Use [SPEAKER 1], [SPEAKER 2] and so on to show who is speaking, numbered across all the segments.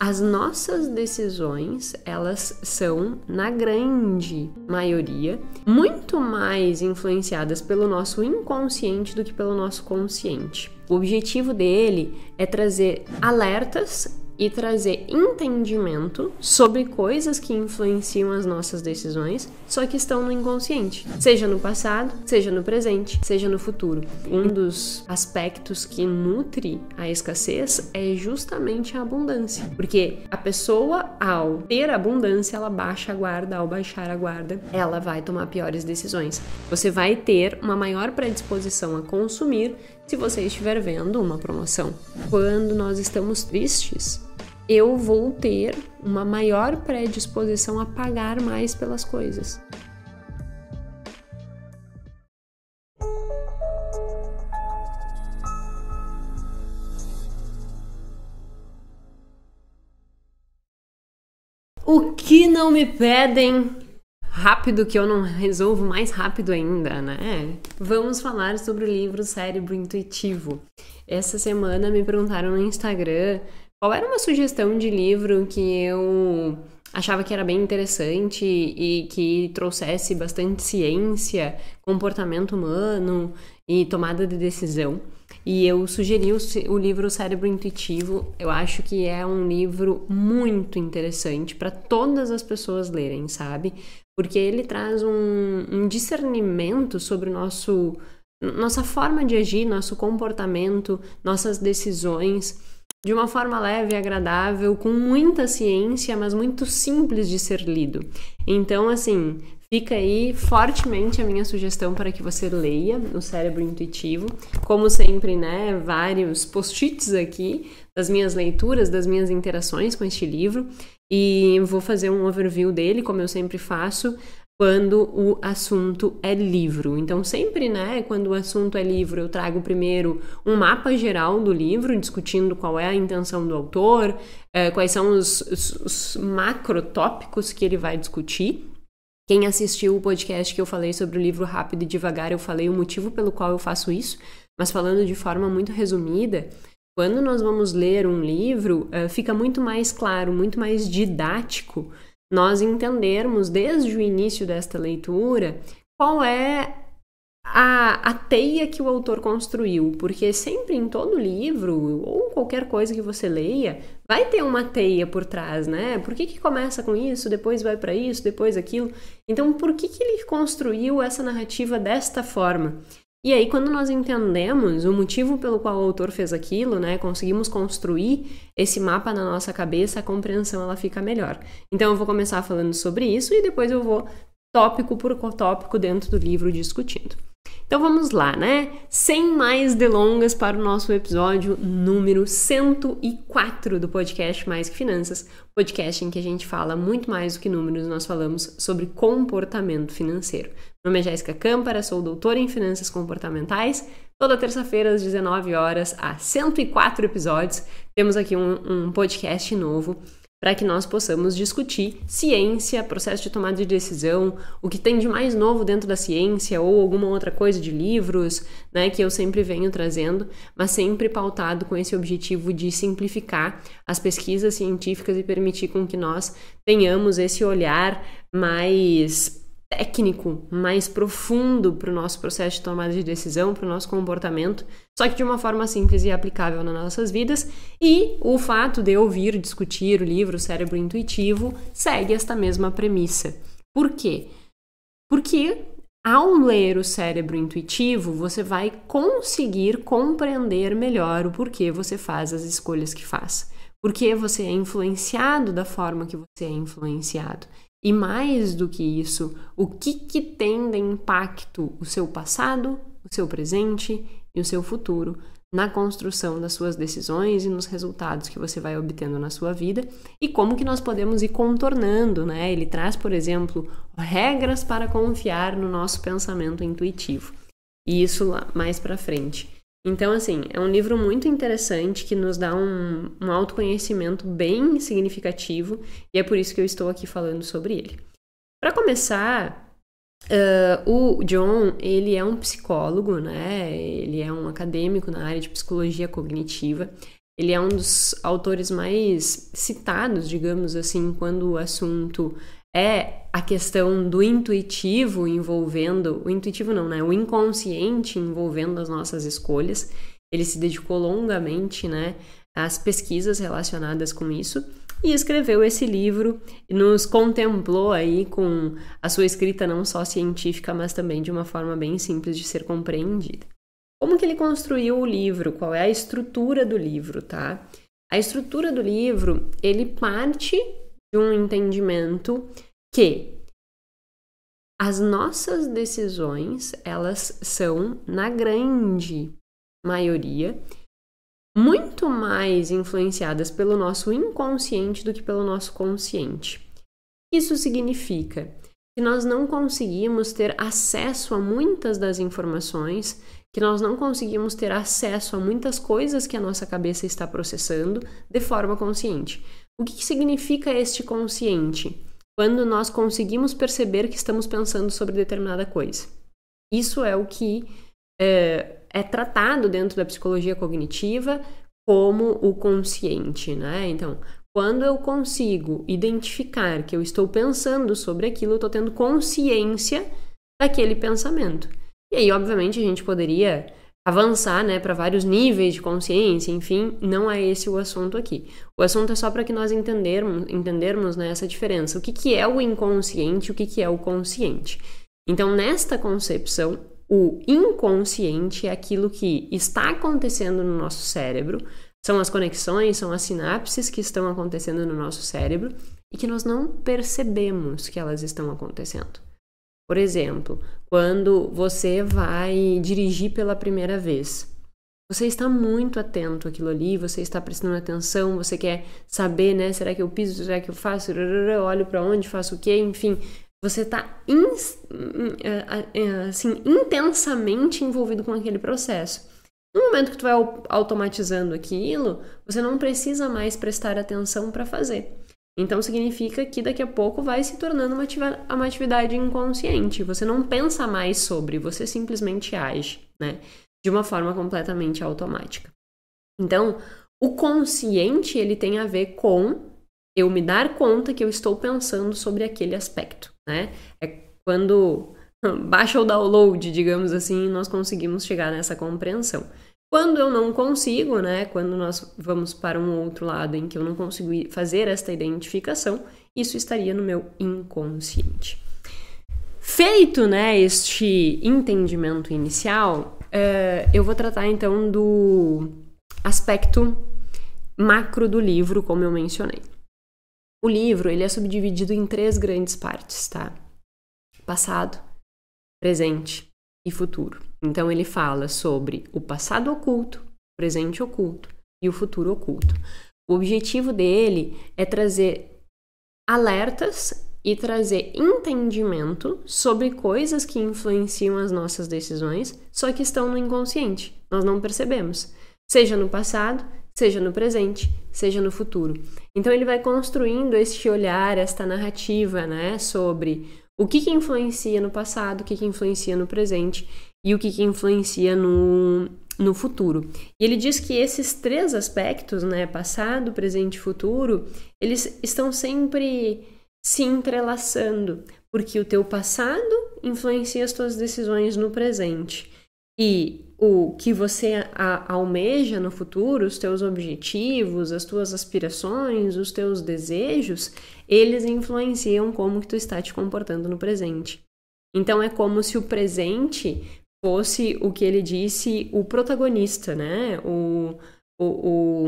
[SPEAKER 1] As nossas decisões, elas são, na grande maioria, muito mais influenciadas pelo nosso inconsciente do que pelo nosso consciente. O objetivo dele é trazer alertas e trazer entendimento sobre coisas que influenciam as nossas decisões, só que estão no inconsciente, seja no passado, seja no presente, seja no futuro. Um dos aspectos que nutre a escassez é justamente a abundância, porque a pessoa ao ter abundância, ela baixa a guarda, ao baixar a guarda, ela vai tomar piores decisões. Você vai ter uma maior predisposição a consumir se você estiver vendo uma promoção. Quando nós estamos tristes, eu vou ter uma maior predisposição a pagar mais pelas coisas.
[SPEAKER 2] O que não me pedem rápido
[SPEAKER 1] que eu não resolvo mais rápido ainda, né? Vamos falar sobre o livro Cérebro Intuitivo. Essa semana me perguntaram no Instagram qual era uma sugestão de livro que eu achava que era bem interessante e que trouxesse bastante ciência, comportamento humano e tomada de decisão? E eu sugeri o, o livro Cérebro Intuitivo. Eu acho que é um livro muito interessante para todas as pessoas lerem, sabe? Porque ele traz um, um discernimento sobre o nosso nossa forma de agir, nosso comportamento, nossas decisões de uma forma leve e agradável, com muita ciência, mas muito simples de ser lido. Então, assim, Fica aí fortemente a minha sugestão para que você leia O Cérebro Intuitivo. Como sempre, né, vários post-its aqui das minhas leituras, das minhas interações com este livro. E vou fazer um overview dele, como eu sempre faço, quando o assunto é livro. Então, sempre, né, quando o assunto é livro, eu trago primeiro um mapa geral do livro, discutindo qual é a intenção do autor, eh, quais são os, os, os macro tópicos que ele vai discutir. Quem assistiu o podcast que eu falei sobre o livro Rápido e Devagar, eu falei o motivo pelo qual eu faço isso, mas falando de forma muito resumida, quando nós vamos ler um livro, eh, fica muito mais claro, muito mais didático nós entendermos desde o início desta leitura qual é a, a, teia que o autor construiu, porque sempre em todo livro ou qualquer coisa que você leia vai ter uma teia por trás, né? Por que, que começa com isso, depois vai para isso, depois aquilo? Então, por que, que ele construiu essa narrativa desta forma? E aí, quando nós entendemos o motivo pelo qual o autor fez aquilo, né, conseguimos construir esse mapa na nossa cabeça, a compreensão ela fica melhor. Então, eu vou começar falando sobre isso e depois eu vou tópico por tópico dentro do livro discutindo. Então vamos lá, né? Sem mais delongas para o nosso episódio número 104 do podcast Mais que Finanças, podcast em que a gente fala muito mais do que números, nós falamos sobre comportamento financeiro. Meu nome é Jéssica Câmara, sou doutora em finanças comportamentais. Toda terça-feira, às 19 horas, há 104 episódios, temos aqui um, um podcast novo para que nós possamos discutir ciência, processo de tomada de decisão, o que tem de mais novo dentro da ciência ou alguma outra coisa de livros, né, que eu sempre venho trazendo, mas sempre pautado com esse objetivo de simplificar as pesquisas científicas e permitir com que nós tenhamos esse olhar mais técnico, mais profundo para o nosso processo de tomada de decisão, para o nosso comportamento, só que de uma forma simples e aplicável nas nossas vidas. E o fato de ouvir, discutir o livro Cérebro Intuitivo segue esta mesma premissa. Por quê? Porque ao ler o cérebro intuitivo, você vai conseguir compreender melhor o porquê você faz as escolhas que faz. Por que você é influenciado da forma que você é influenciado. E mais do que isso, o que, que tem de impacto o seu passado, o seu presente e o seu futuro na construção das suas decisões e nos resultados que você vai obtendo na sua vida e como que nós podemos ir contornando, né? Ele traz, por exemplo, regras para confiar no nosso pensamento intuitivo. E isso lá mais para frente. Então, assim, é um livro muito interessante que nos dá um, um autoconhecimento bem significativo e é por isso que eu estou aqui falando sobre ele. Para começar, uh, o John ele é um psicólogo, né? Ele é um acadêmico na área de psicologia cognitiva. Ele é um dos autores mais citados, digamos assim, quando o assunto é a questão do intuitivo envolvendo, o intuitivo não, né? O inconsciente envolvendo as nossas escolhas. Ele se dedicou longamente, né, às pesquisas relacionadas com isso e escreveu esse livro e nos contemplou aí com a sua escrita não só científica, mas também de uma forma bem simples de ser compreendida. Como que ele construiu o livro? Qual é a estrutura do livro, tá? A estrutura do livro, ele parte de um entendimento que as nossas decisões, elas são, na grande maioria, muito mais influenciadas pelo nosso inconsciente do que pelo nosso consciente. Isso significa que nós não conseguimos ter acesso a muitas das informações, que nós não conseguimos ter acesso a muitas coisas que a nossa cabeça está processando de forma consciente. O que, que significa este consciente? Quando nós conseguimos perceber que estamos pensando sobre determinada coisa. Isso é o que é, é tratado dentro da psicologia cognitiva como o consciente, né? Então, quando eu consigo identificar que eu estou pensando sobre aquilo, eu estou tendo consciência daquele pensamento. E aí, obviamente, a gente poderia avançar, né, para vários níveis de consciência, enfim, não é esse o assunto aqui. O assunto é só para que nós entendermos, entendermos né, essa diferença, o que, que é o inconsciente, o que, que é o consciente. Então, nesta concepção, o inconsciente é aquilo que está acontecendo no nosso cérebro, são as conexões, são as sinapses que estão acontecendo no nosso cérebro e que nós não percebemos que elas estão acontecendo. Por exemplo, quando você vai dirigir pela primeira vez. Você está muito atento àquilo ali, você está prestando atenção, você quer saber, né? Será que eu piso? Será que eu faço? Olho para onde, faço o quê? Enfim, você está in, hum, é, é, assim, intensamente envolvido com aquele processo. No momento que tu vai automatizando aquilo, você não precisa mais prestar atenção para fazer. Então significa que daqui a pouco vai se tornando uma, uma atividade inconsciente. Você não pensa mais sobre, você simplesmente age, né? De uma forma completamente automática. Então, o consciente ele tem a ver com eu me dar conta que eu estou pensando sobre aquele aspecto, né? É quando baixa o download, digamos assim, nós conseguimos chegar nessa compreensão. Quando eu não consigo, né, quando nós vamos para um outro lado em que eu não consigo fazer esta identificação, isso estaria no meu inconsciente. Feito, né, este entendimento inicial, uh, eu vou tratar então do aspecto macro do livro, como eu mencionei. O livro, ele é subdividido em três grandes partes, tá? Passado, presente e futuro. Então ele fala sobre o passado oculto, o presente oculto e o futuro oculto. O objetivo dele é trazer alertas e trazer entendimento sobre coisas que influenciam as nossas decisões, só que estão no inconsciente, nós não percebemos, seja no passado, seja no presente, seja no futuro. Então ele vai construindo este olhar, esta narrativa, né, sobre o que, que influencia no passado, o que, que influencia no presente e o que, que influencia no, no futuro. E ele diz que esses três aspectos, né, passado, presente e futuro, eles estão sempre se entrelaçando, porque o teu passado influencia as tuas decisões no presente. E o que você almeja no futuro, os teus objetivos, as tuas aspirações, os teus desejos, eles influenciam como que tu está te comportando no presente. Então é como se o presente fosse o que ele disse o protagonista, né? O, o, o,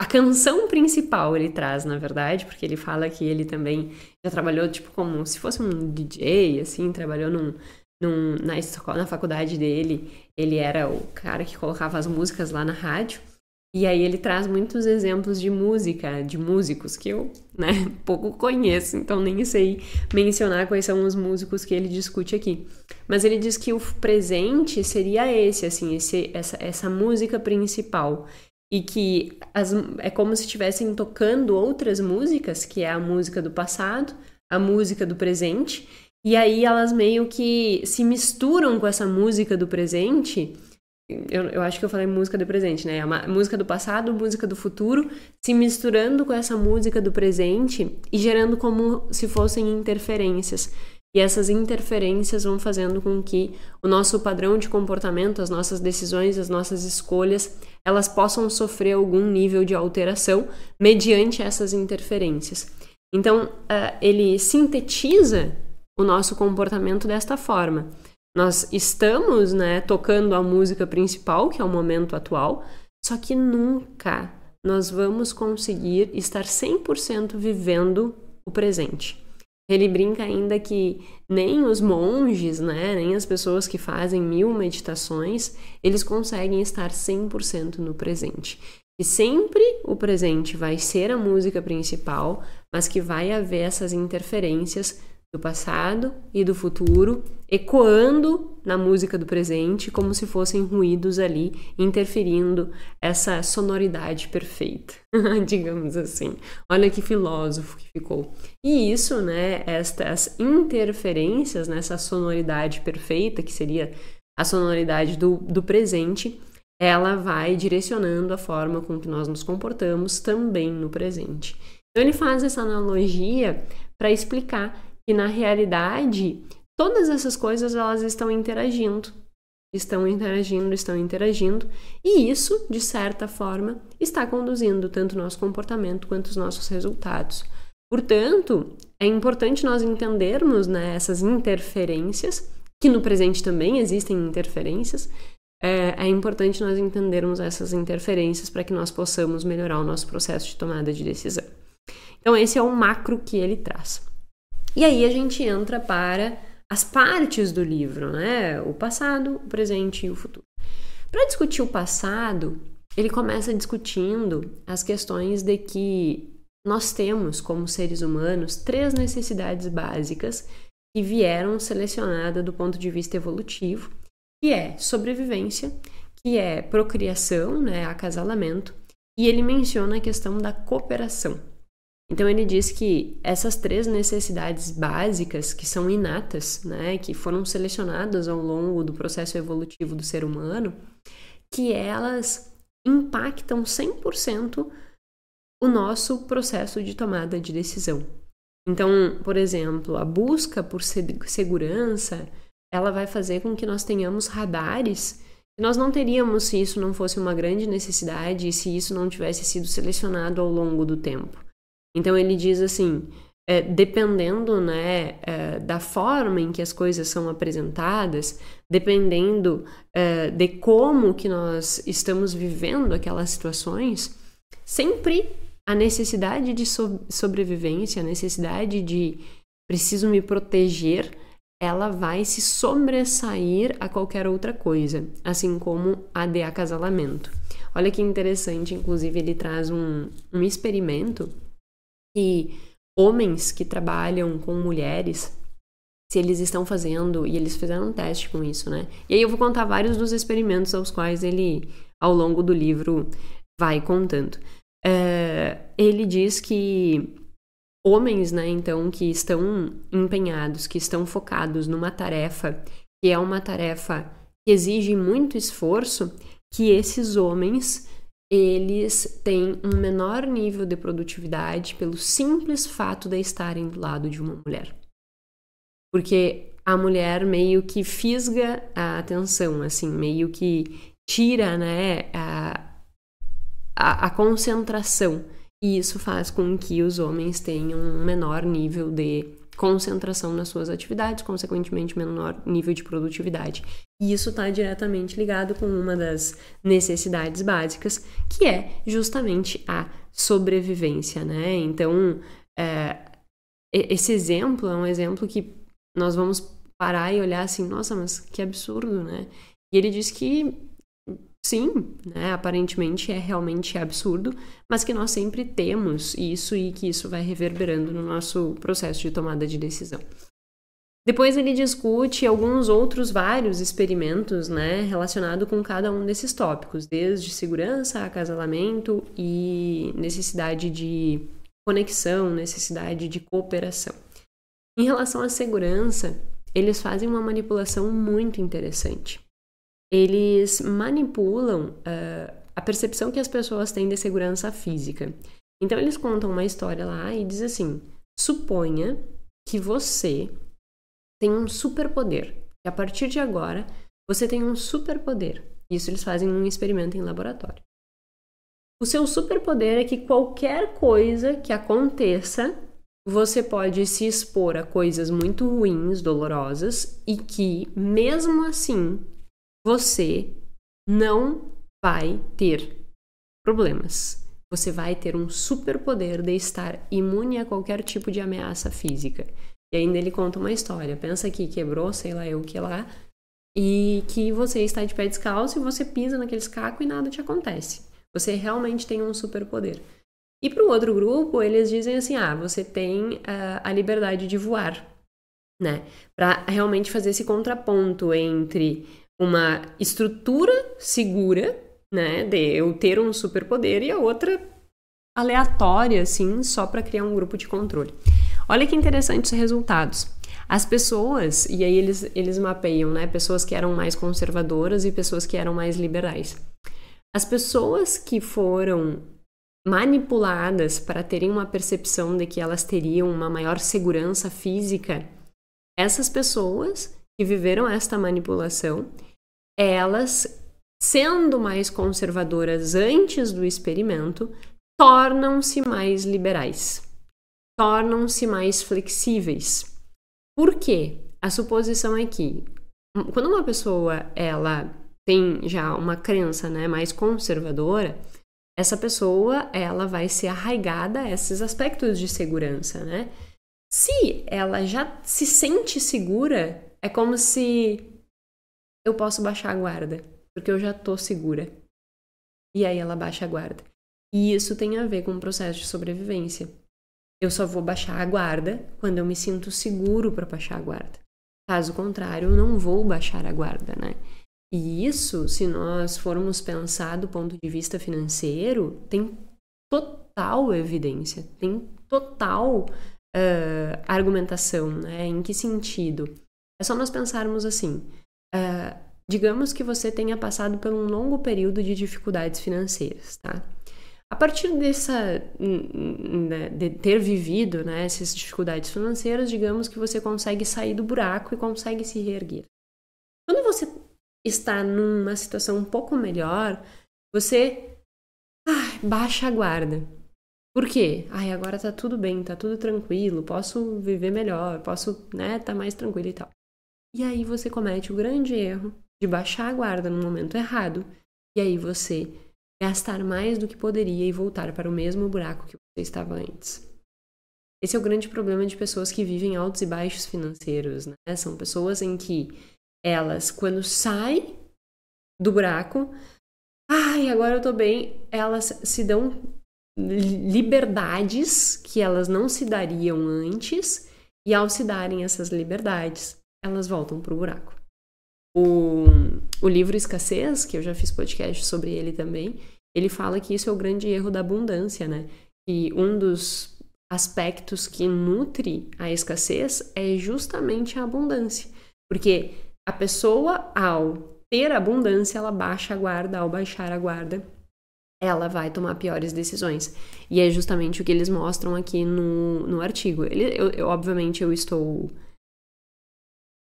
[SPEAKER 1] a canção principal ele traz, na verdade, porque ele fala que ele também já trabalhou tipo como se fosse um DJ, assim, trabalhou num, num na, na faculdade dele, ele era o cara que colocava as músicas lá na rádio. E aí ele traz muitos exemplos de música, de músicos que eu, né, pouco conheço, então nem sei mencionar quais são os músicos que ele discute aqui. Mas ele diz que o presente seria esse, assim, esse, essa, essa música principal. E que as, é como se estivessem tocando outras músicas, que é a música do passado, a música do presente, e aí elas meio que se misturam com essa música do presente eu, eu, acho que eu falei música do presente, né? música do passado, música do futuro, se misturando com essa música do presente e gerando como se fossem interferências. E essas interferências vão fazendo com que o nosso padrão de comportamento, as nossas decisões, as nossas escolhas, elas possam sofrer algum nível de alteração mediante essas interferências. Então, uh, ele sintetiza o nosso comportamento desta forma. Nós estamos, né, tocando a música principal, que é o momento atual, só que nunca nós vamos conseguir estar 100% vivendo o presente. Ele brinca ainda que nem os monges, né, nem as pessoas que fazem mil meditações, eles conseguem estar 100% no presente. E sempre o presente vai ser a música principal, mas que vai haver essas interferências do passado e do futuro, ecoando na música do presente, como se fossem ruídos ali interferindo essa sonoridade perfeita, digamos assim. Olha que filósofo que ficou. E isso, né, estas interferências nessa sonoridade perfeita, que seria a sonoridade do, do presente, ela vai direcionando a forma com que nós nos comportamos também no presente. Então ele faz essa analogia para explicar que na realidade todas essas coisas elas estão interagindo, estão interagindo, estão interagindo, e isso, de certa forma, está conduzindo tanto o nosso comportamento quanto os nossos resultados. Portanto, é importante nós entendermos né, essas interferências, que no presente também existem interferências, é, é importante nós entendermos essas interferências para que nós possamos melhorar o nosso processo de tomada de decisão. Então, esse é o macro que ele traz. E aí a gente entra para as partes do livro, né? O passado, o presente e o futuro. Para discutir o passado, ele começa discutindo as questões de que nós temos, como seres humanos, três necessidades básicas que vieram selecionadas do ponto de vista evolutivo, que é sobrevivência, que é procriação, né, acasalamento, e ele menciona a questão da cooperação. Então ele diz que essas três necessidades básicas que são inatas, né, que foram selecionadas ao longo do processo evolutivo do ser humano, que elas impactam 100% o nosso processo de tomada de decisão. Então, por exemplo, a busca por segurança, ela vai fazer com que nós tenhamos radares nós não teríamos se isso não fosse uma grande necessidade e se isso não tivesse sido selecionado ao longo do tempo. Então ele diz assim, é, dependendo né, é, da forma em que as coisas são apresentadas, dependendo é, de como que nós estamos vivendo aquelas situações, sempre a necessidade de so sobrevivência, a necessidade de preciso me proteger, ela vai se sobressair a qualquer outra coisa, assim como a de acasalamento. Olha que interessante, inclusive ele traz um, um experimento que homens que trabalham com mulheres, se eles estão fazendo, e eles fizeram um teste com isso, né? E aí eu vou contar vários dos experimentos aos quais ele, ao longo do livro, vai contando. É, ele diz que homens, né, então, que estão empenhados, que estão focados numa tarefa que é uma tarefa que exige muito esforço, que esses homens eles têm um menor nível de produtividade pelo simples fato de estarem do lado de uma mulher. Porque a mulher meio que fisga a atenção, assim, meio que tira, né, a, a, a concentração. E isso faz com que os homens tenham um menor nível de concentração nas suas atividades, consequentemente menor nível de produtividade. E isso está diretamente ligado com uma das necessidades básicas, que é justamente a sobrevivência, né? Então, é, esse exemplo é um exemplo que nós vamos parar e olhar assim, nossa, mas que absurdo, né? E ele diz que sim, né, aparentemente é realmente absurdo, mas que nós sempre temos isso e que isso vai reverberando no nosso processo de tomada de decisão. Depois ele discute alguns outros vários experimentos, né, relacionado com cada um desses tópicos, desde segurança, acasalamento e necessidade de conexão, necessidade de cooperação. Em relação à segurança, eles fazem uma manipulação muito interessante eles manipulam uh, a percepção que as pessoas têm de segurança física. Então eles contam uma história lá e diz assim: suponha que você tem um superpoder, que a partir de agora você tem um superpoder. Isso eles fazem um experimento em laboratório. O seu superpoder é que qualquer coisa que aconteça, você pode se expor a coisas muito ruins, dolorosas e que, mesmo assim, você não vai ter problemas. Você vai ter um superpoder de estar imune a qualquer tipo de ameaça física. E ainda ele conta uma história. Pensa que quebrou, sei lá eu que lá, e que você está de pé descalço e você pisa naqueles cacos e nada te acontece. Você realmente tem um superpoder. E para o outro grupo, eles dizem assim: ah, você tem uh, a liberdade de voar, né? Para realmente fazer esse contraponto entre uma estrutura segura, né, de eu ter um superpoder e a outra aleatória, assim, só para criar um grupo de controle. Olha que interessantes resultados. As pessoas, e aí eles, eles mapeiam, né, pessoas que eram mais conservadoras e pessoas que eram mais liberais. As pessoas que foram manipuladas para terem uma percepção de que elas teriam uma maior segurança física, essas pessoas que viveram esta manipulação, elas, sendo mais conservadoras antes do experimento, tornam-se mais liberais, tornam-se mais flexíveis. Por quê? A suposição é que hum, quando uma pessoa ela tem já uma crença, né, mais conservadora, essa pessoa ela vai ser arraigada a esses aspectos de segurança, né? Se ela já se sente segura é como se eu posso baixar a guarda, porque eu já tô segura. E aí ela baixa a guarda. E isso tem a ver com o processo de sobrevivência. Eu só vou baixar a guarda quando eu me sinto seguro para baixar a guarda. Caso contrário, eu não vou baixar a guarda, né? E isso, se nós formos pensar do ponto de vista financeiro, tem total evidência, tem total uh, argumentação, né? Em que sentido? É só nós pensarmos assim: uh, digamos que você tenha passado por um longo período de dificuldades financeiras, tá? A partir dessa, né, de ter vivido né, essas dificuldades financeiras, digamos que você consegue sair do buraco e consegue se reerguer. Quando você está numa situação um pouco melhor, você ah, baixa a guarda. Por quê? Ai, agora tá tudo bem, tá tudo tranquilo, posso viver melhor, posso, né, tá mais tranquilo e tal. E aí você comete o grande erro de baixar a guarda no momento errado, e aí você gastar mais do que poderia e voltar para o mesmo buraco que você estava antes. Esse é o grande problema de pessoas que vivem altos e baixos financeiros, né? São pessoas em que elas, quando saem do buraco, ai, agora eu tô bem, elas se dão liberdades que elas não se dariam antes, e ao se darem essas liberdades, elas voltam pro buraco. O, o livro Escassez, que eu já fiz podcast sobre ele também, ele fala que isso é o grande erro da abundância, né? E um dos aspectos que nutre a escassez é justamente a abundância. Porque a pessoa, ao ter abundância, ela baixa a guarda, ao baixar a guarda, ela vai tomar piores decisões. E é justamente o que eles mostram aqui no, no artigo. Ele, eu, eu, obviamente, eu estou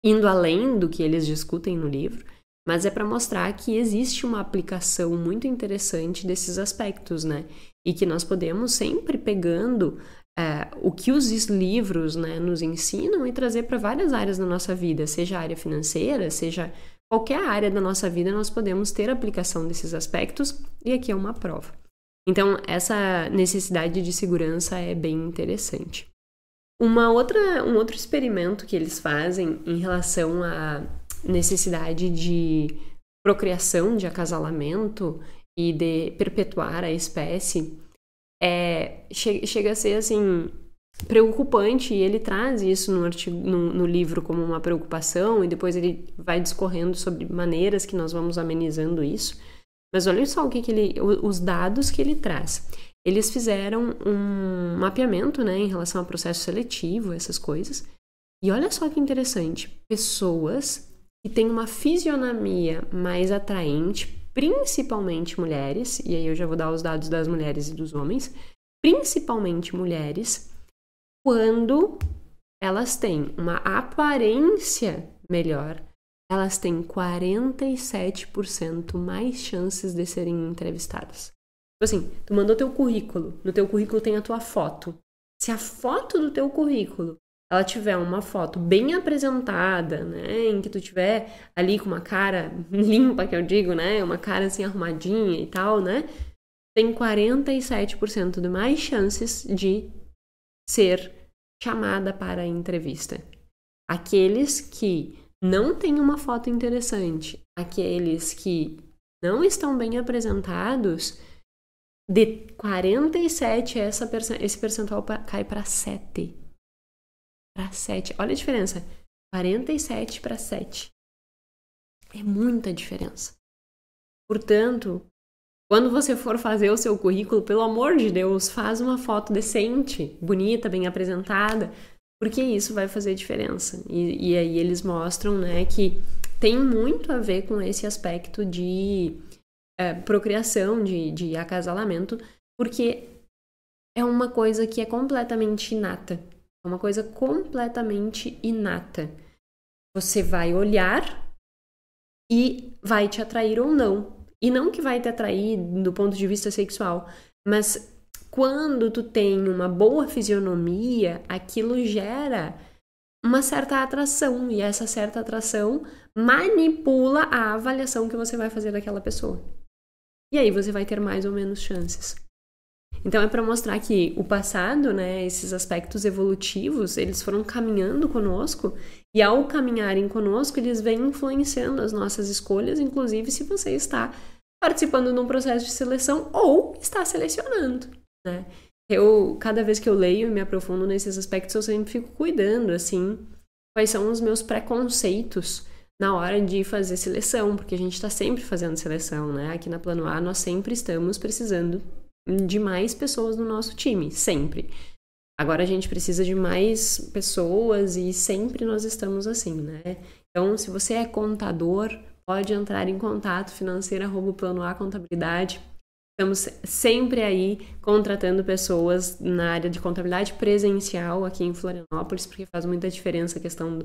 [SPEAKER 1] indo além do que eles discutem no livro, mas é para mostrar que existe uma aplicação muito interessante desses aspectos, né? E que nós podemos sempre pegando é, o que os livros né, nos ensinam e trazer para várias áreas da nossa vida, seja a área financeira, seja qualquer área da nossa vida, nós podemos ter aplicação desses aspectos, e aqui é uma prova. Então, essa necessidade de segurança é bem interessante. Uma outra, um outro experimento que eles fazem em relação à necessidade de procriação, de acasalamento e de perpetuar a espécie é, che chega a ser assim preocupante e ele traz isso no, artigo, no, no, livro como uma preocupação e depois ele vai discorrendo sobre maneiras que nós vamos amenizando isso. Mas olha só o que, que ele, os dados que ele traz eles fizeram um mapeamento, né, em relação ao processo seletivo, essas coisas. E olha só que interessante, pessoas que têm uma fisionomia mais atraente, principalmente mulheres, e aí eu já vou dar os dados das mulheres e dos homens, principalmente mulheres, quando elas têm uma aparência melhor, elas têm 47% mais chances de serem entrevistadas. Tipo assim, tu mandou teu currículo, no teu currículo tem a tua foto. Se a foto do teu currículo ela tiver uma foto bem apresentada, né, em que tu tiver ali com uma cara limpa, que eu digo, né, uma cara assim arrumadinha e tal, né, tem 47% de mais chances de ser chamada para a entrevista. Aqueles que não têm uma foto interessante, aqueles que não estão bem apresentados, de 47, essa, esse
[SPEAKER 2] percentual cai para 7. Para 7. Olha a diferença. 47 para 7. É muita diferença. Portanto, quando você
[SPEAKER 1] for fazer o seu currículo, pelo amor de Deus, faz uma foto decente, bonita, bem apresentada, porque isso vai fazer diferença. E, e aí eles mostram né, que tem muito a ver com esse aspecto de é, procriação, de, de acasalamento, porque é uma coisa que é completamente inata. É uma coisa completamente inata. Você vai olhar e vai te atrair ou não. E não que vai te atrair do ponto de vista sexual, mas quando tu tem uma boa fisionomia, aquilo gera uma certa atração e essa certa atração manipula a avaliação que você vai fazer daquela pessoa. E aí você vai ter mais ou menos chances. Então é para mostrar que o passado, né, esses aspectos evolutivos, eles foram caminhando conosco e ao caminharem conosco, eles vêm influenciando as nossas escolhas, inclusive se você está participando de um processo de seleção ou está selecionando, né? Eu cada vez que eu leio e me aprofundo nesses aspectos, eu sempre fico cuidando assim, quais são os meus preconceitos na hora de fazer seleção, porque a gente está sempre fazendo seleção, né? Aqui na Plano A nós sempre estamos precisando de mais pessoas no nosso time, sempre. Agora a gente precisa de mais pessoas e sempre nós estamos assim, né? Então, se você é contador, pode entrar em contato contabilidade. Estamos sempre aí contratando pessoas na área de contabilidade presencial aqui em Florianópolis, porque faz muita diferença a questão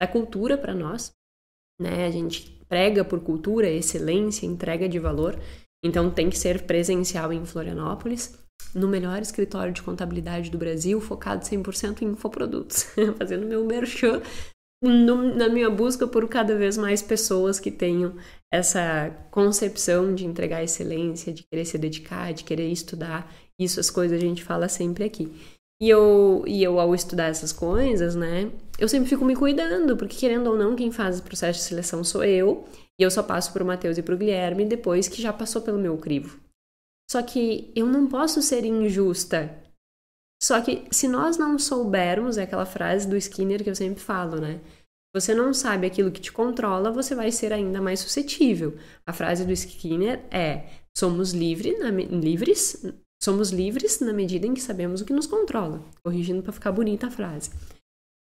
[SPEAKER 1] da cultura para nós né? A gente prega por cultura, excelência, entrega de valor. Então tem que ser presencial em Florianópolis, no melhor escritório de contabilidade do Brasil, focado 100% em infoprodutos, fazendo meu merchan no, na minha busca por cada vez mais pessoas que tenham essa concepção de entregar excelência, de querer se dedicar, de querer estudar. Isso as coisas a gente fala sempre aqui. E eu, e eu, ao estudar essas coisas, né, eu sempre fico me cuidando, porque querendo ou não, quem faz o processo de seleção sou eu, e eu só passo pro Matheus e pro Guilherme depois que já passou pelo meu crivo. Só que eu não posso ser injusta. Só que se nós não soubermos, é aquela frase do Skinner que eu sempre falo, né? Você não sabe aquilo que te controla, você vai ser ainda mais suscetível. A frase do Skinner é: somos livre na, livres Somos livres na medida em que sabemos o que nos controla. Corrigindo para ficar bonita a frase.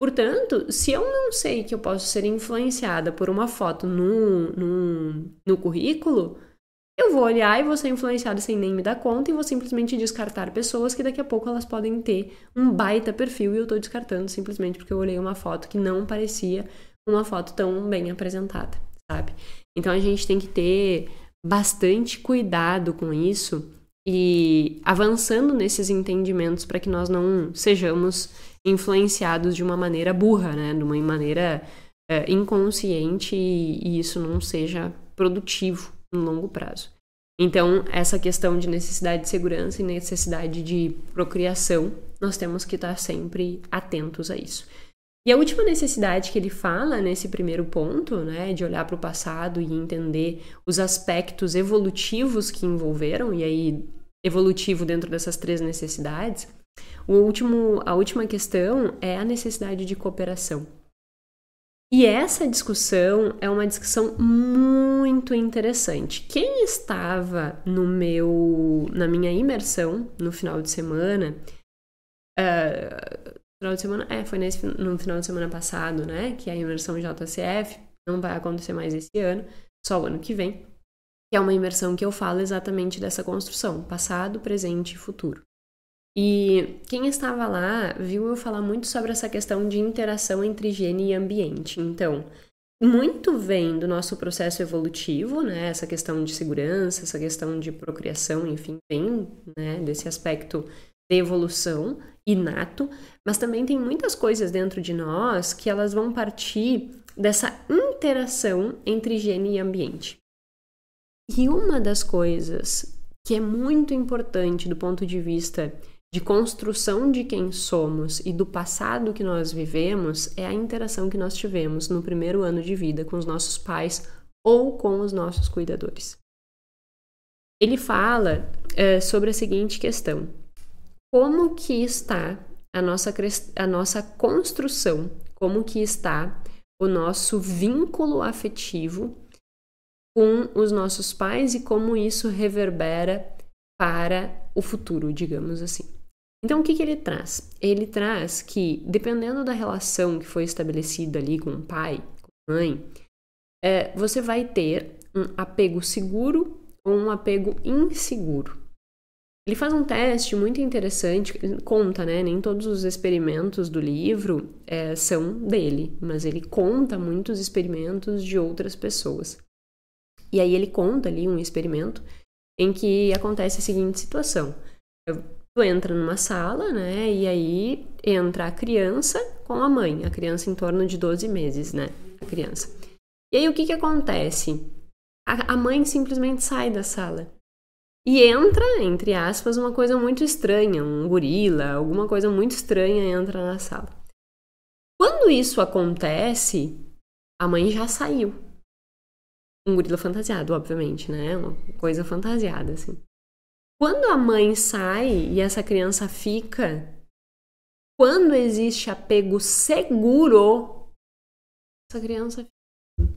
[SPEAKER 1] Portanto, se eu não sei que eu posso ser influenciada por uma foto no, no, no currículo, eu vou olhar e vou ser influenciada sem nem me dar conta e vou simplesmente descartar pessoas que daqui a pouco elas podem ter um baita perfil e eu estou descartando simplesmente porque eu olhei uma foto que não parecia uma foto tão bem apresentada, sabe? Então a gente tem que ter bastante cuidado com isso e avançando nesses entendimentos para que nós não sejamos influenciados de uma maneira burra, né? De uma maneira é, inconsciente e, e isso não seja produtivo no longo prazo. Então, essa questão de necessidade de segurança e necessidade de procriação, nós temos que estar tá sempre atentos a isso. E a última necessidade que ele fala nesse primeiro ponto, né, de olhar para o passado e entender os aspectos evolutivos que envolveram, e aí evolutivo dentro dessas três necessidades, o último, a última questão é a necessidade de cooperação. E essa discussão é uma discussão muito interessante. Quem estava no meu, na minha imersão no final de semana, uh, final de semana, é, foi nesse, no final de semana passado, né, que a imersão JCF não vai acontecer mais esse ano, só o ano que vem que é uma imersão que eu falo exatamente dessa construção, passado, presente e futuro. E quem estava lá viu eu falar muito sobre essa questão de interação entre higiene e ambiente. Então, muito vem do nosso processo evolutivo, né? Essa questão de segurança, essa questão de procriação, enfim, vem né? desse aspecto de evolução inato, mas também tem muitas coisas dentro de nós que elas vão partir dessa interação entre higiene e ambiente. E uma das coisas que é muito importante do ponto de vista de construção de quem somos e do passado que nós vivemos é a interação que nós tivemos no primeiro ano de vida com os nossos pais ou com os nossos cuidadores. Ele fala é, sobre a seguinte questão: como que está a nossa, a nossa construção, como que está o nosso vínculo afetivo com os nossos pais e como isso reverbera para o futuro, digamos assim. Então, o que, que ele traz? Ele traz que, dependendo da relação que foi estabelecida ali com o pai, com a mãe, é, você vai ter um apego seguro ou um apego inseguro. Ele faz um teste muito interessante, conta, né? Nem todos os experimentos do livro é, são dele, mas ele conta muitos experimentos de outras pessoas. E aí ele conta ali um experimento em que acontece a seguinte situação. Tu entra numa sala, né? E aí entra a criança com a mãe, a criança em torno de 12 meses, né? A criança. E aí o que que acontece? A, a mãe simplesmente sai da sala. E entra, entre aspas, uma coisa muito estranha, um gorila, alguma coisa muito estranha entra na sala. Quando isso acontece, a mãe já saiu um gorila fantasiado, obviamente, né? Uma coisa
[SPEAKER 2] fantasiada, assim. Quando a mãe sai e essa criança fica, quando existe apego seguro, essa criança fica.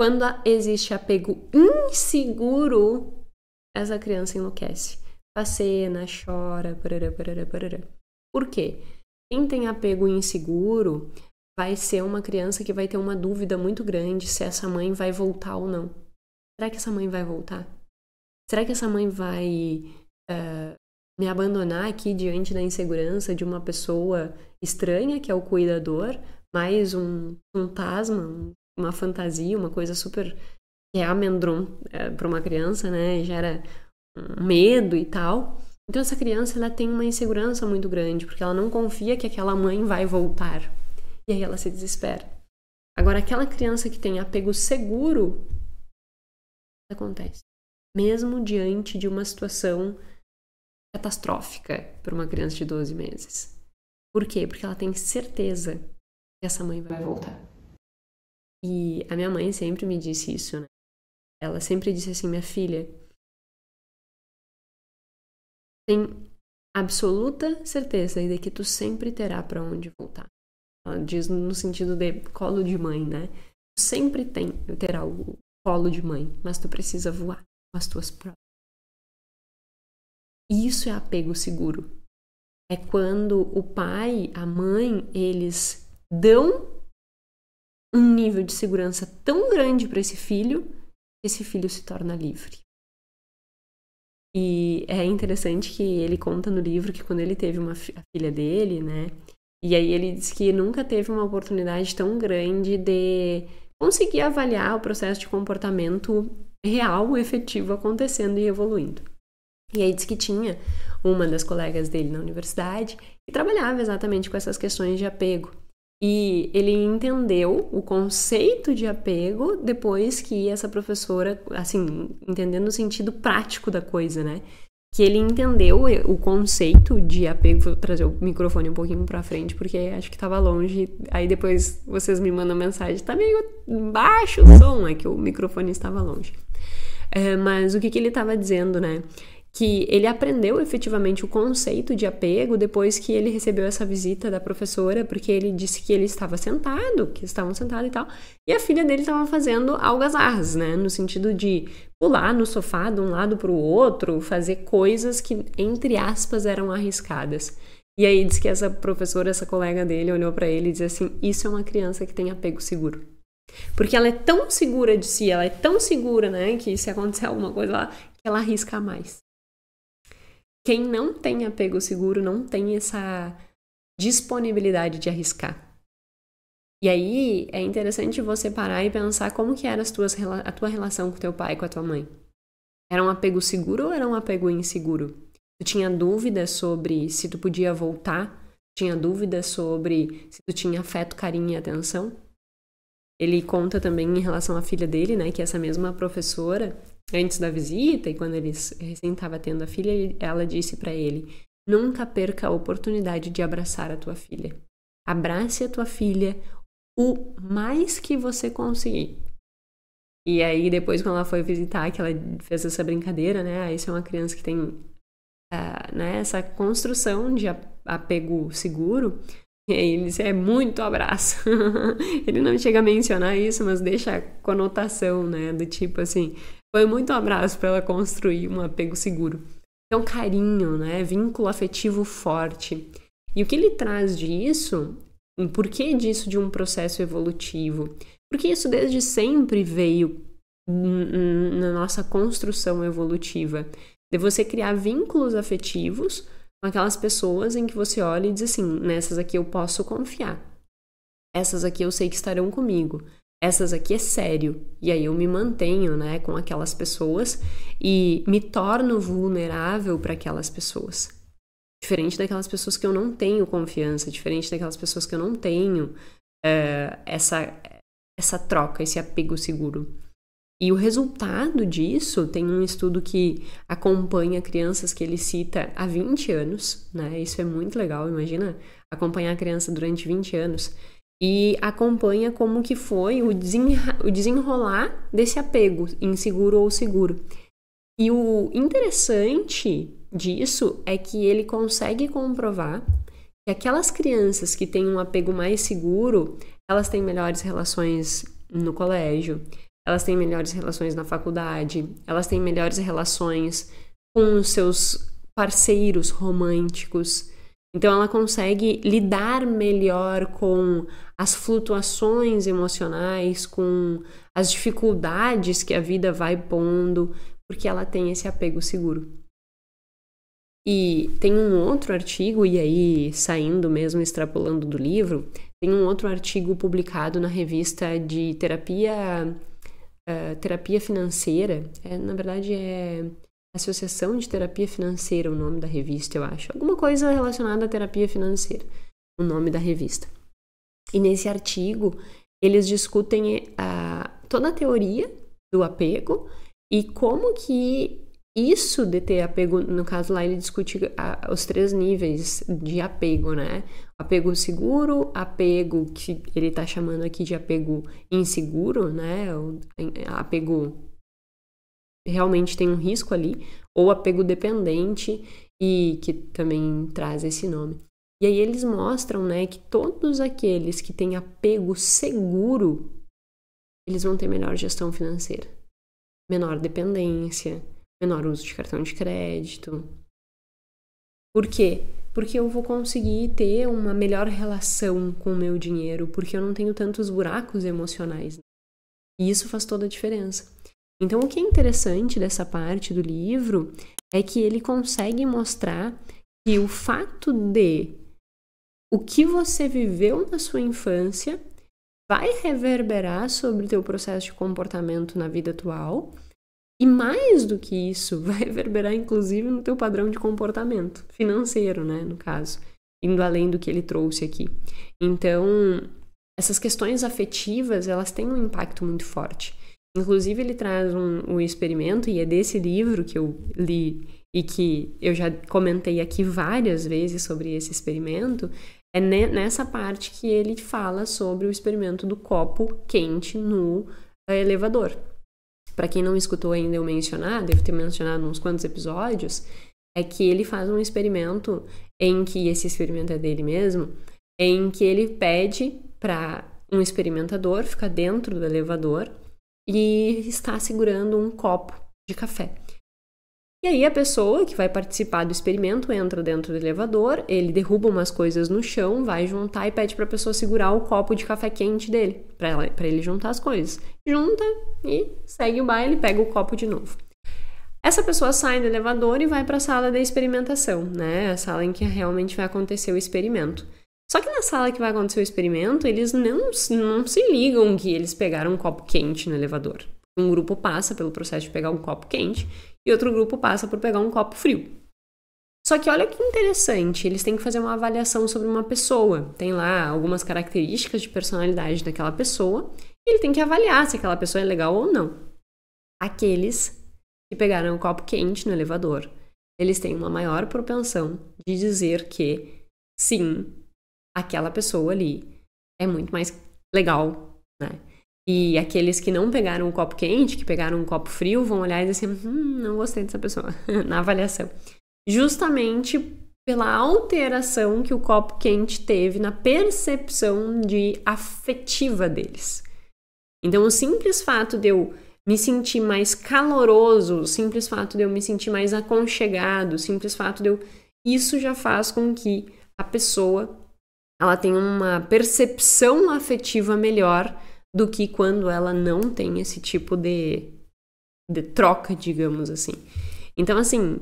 [SPEAKER 2] Quando existe apego inseguro,
[SPEAKER 1] essa criança enlouquece. passeia, chora, parará, parará, parará. Por quê? Quem tem apego inseguro vai ser uma criança que vai ter uma dúvida muito grande se essa mãe vai voltar ou não. Será que essa mãe vai voltar? Será que essa mãe vai uh, me abandonar aqui diante da insegurança de uma pessoa estranha, que é o cuidador, mais um fantasma, uma fantasia, uma coisa super. que é amendron é, eh, para uma criança, né? Gera um medo e tal. Então, essa criança ela tem uma insegurança muito grande, porque ela não confia que aquela mãe vai voltar. E aí ela se desespera. Agora, aquela criança que tem apego seguro, acontece. Mesmo diante de uma situação catastrófica para uma criança de 12 meses. Por quê? Porque ela tem certeza que essa mãe vai voltar.
[SPEAKER 2] E a minha mãe sempre me disse isso, né? Ela sempre disse assim: minha filha, tem absoluta certeza de que tu sempre terá para onde voltar. Ah, diz no sentido de colo de mãe, né? Sempre tem, terá o colo de mãe, mas tu precisa voar com as tuas próprias. E isso é apego seguro. É quando o pai, a mãe, eles dão
[SPEAKER 1] um nível de segurança tão grande para esse filho, que esse filho se torna livre. E é interessante que ele conta no livro que quando ele teve uma a filha dele, né, e aí ele diz que nunca teve uma oportunidade tão grande de conseguir avaliar o processo de comportamento real, efetivo acontecendo e evoluindo. E aí diz que tinha uma das colegas dele na universidade que trabalhava exatamente com essas questões de apego. E ele entendeu o conceito de apego depois que essa professora, assim, entendendo o sentido prático da coisa, né? que ele entendeu o conceito de apego. Vou trazer o microfone um pouquinho pra frente, porque acho que tava longe. Aí depois vocês me mandam mensagem, tá meio baixo o som, é que o microfone estava longe. É, mas o que, que ele estava dizendo, né? Que ele aprendeu efetivamente o conceito de apego depois que ele recebeu essa visita da professora, porque ele disse que ele estava sentado, que estavam sentados e tal, e a filha dele estava fazendo algazarras, né? No sentido de pular no sofá de um lado para o outro, fazer coisas que, entre aspas, eram arriscadas. E aí diz que essa professora, essa colega dele, olhou para ele e disse assim: Isso é uma criança que tem apego seguro. Porque ela é tão segura de si, ela é tão segura, né, que se acontecer alguma coisa lá, ela arrisca mais. Quem não tem apego seguro não tem essa disponibilidade de arriscar. E aí é interessante você parar e pensar como que era as tuas, a tua relação com teu pai e com a tua mãe. Era um apego seguro ou era um apego inseguro? Tu tinha dúvidas sobre se tu podia voltar? Tinha dúvidas sobre se tu tinha afeto, carinho e atenção? Ele conta também em relação à filha dele, né, que é essa mesma professora, antes da visita e quando ele recém estava tendo a filha, ela disse para ele: "Nunca perca a oportunidade de abraçar a tua filha. Abrace a tua filha o mais que você conseguir. E aí, depois, quando ela foi visitar, que ela fez essa brincadeira, né? Aí, ah, isso é uma criança que tem uh, né? essa construção de apego seguro. E aí ele é muito abraço. ele não chega a mencionar isso, mas deixa a conotação, né? Do tipo assim, foi muito abraço para ela construir um apego seguro. Então, carinho, né? Vínculo afetivo forte. E o que ele traz disso o porquê disso de um processo evolutivo. Porque isso desde sempre veio na nossa construção evolutiva. De você criar vínculos afetivos com aquelas pessoas em que você olha e diz assim: nessas aqui eu posso confiar, essas aqui eu sei que estarão comigo, essas aqui é sério. E aí eu me mantenho né, com aquelas pessoas e me torno vulnerável para aquelas pessoas. Diferente daquelas pessoas que eu não tenho confiança, diferente daquelas pessoas que eu não tenho uh, essa, essa troca, esse apego seguro. E o resultado disso tem um estudo que acompanha crianças que ele cita há 20 anos, né? Isso é muito legal, imagina acompanhar a criança durante 20 anos e acompanha como que foi o, o desenrolar desse apego inseguro ou seguro. E o interessante disso é que ele consegue comprovar que aquelas crianças que têm um apego mais seguro, elas têm melhores relações no colégio, elas têm melhores relações na faculdade, elas têm melhores relações com seus parceiros românticos. Então ela consegue lidar melhor com as flutuações emocionais, com as dificuldades que a vida vai pondo, porque ela tem esse apego seguro. E tem um outro artigo, e aí saindo mesmo, extrapolando do livro, tem um outro artigo publicado na revista de terapia, uh, terapia financeira. É, na verdade, é Associação de Terapia Financeira, o nome da revista, eu acho. Alguma coisa relacionada à terapia financeira, o nome da revista. E nesse artigo, eles discutem eh, toda a teoria do apego e como que isso de ter apego, no caso lá ele discute a, os três níveis de apego, né? Apego seguro, apego que ele tá chamando aqui de apego inseguro, né? O, apego realmente tem um risco ali, ou apego dependente e que também traz esse nome. E aí eles mostram, né, que todos aqueles que têm apego seguro, eles vão ter melhor gestão financeira, menor dependência, menor uso de cartão de crédito. Por quê? Porque eu vou conseguir ter uma melhor relação com o meu dinheiro, porque eu não tenho tantos buracos emocionais. E isso faz toda a diferença. Então, o que é interessante dessa parte do livro é que ele consegue mostrar que o fato de o que você viveu na sua infância vai reverberar sobre o teu processo de comportamento na vida atual e mais do que isso, vai reverberar inclusive no teu padrão de comportamento financeiro, né, no caso, indo além do que ele trouxe aqui. Então, essas questões afetivas, elas têm um impacto muito forte. Inclusive, ele traz um, um experimento, e é desse livro que eu li e que eu já comentei aqui várias vezes sobre esse experimento, é nessa parte que ele fala sobre o experimento do copo quente no eh, elevador para quem não escutou ainda eu mencionar, devo ter mencionado uns quantos episódios, é que ele faz um experimento em que esse experimento é dele mesmo, em que ele pede para um experimentador ficar dentro do elevador e está segurando um copo de café. E aí a pessoa que vai participar do experimento entra dentro do elevador, ele derruba umas coisas no chão, vai juntar e pede para a pessoa segurar o copo de café quente dele, para ele juntar as coisas. Junta e segue o baile, pega o copo de novo. Essa pessoa sai do elevador e vai para a sala da experimentação, né? A sala em que realmente vai acontecer o experimento. Só que na sala que vai acontecer o experimento, eles não, não se ligam que eles pegaram um copo quente no elevador. Um grupo passa pelo processo de pegar um copo quente e outro grupo passa por pegar um copo frio. Só que olha que interessante, eles têm que fazer uma avaliação sobre uma pessoa. Tem lá algumas características de personalidade daquela pessoa e ele tem que avaliar se aquela pessoa é legal ou não. Aqueles que pegaram o copo quente no elevador, eles têm uma maior propensão de dizer que sim, aquela pessoa ali é muito mais legal, né? E aqueles que não pegaram um copo quente, que pegaram um copo frio, vão olhar e dizer assim: hum, não gostei dessa pessoa, na avaliação. Justamente pela alteração que o copo quente teve na percepção de afetiva deles. Então, o simples fato de eu me sentir mais caloroso, o simples fato de eu me sentir mais aconchegado, o simples fato de eu. Isso já faz com que a pessoa ela tenha uma percepção afetiva melhor do que quando ela não tem esse tipo de, de troca, digamos assim. Então, assim,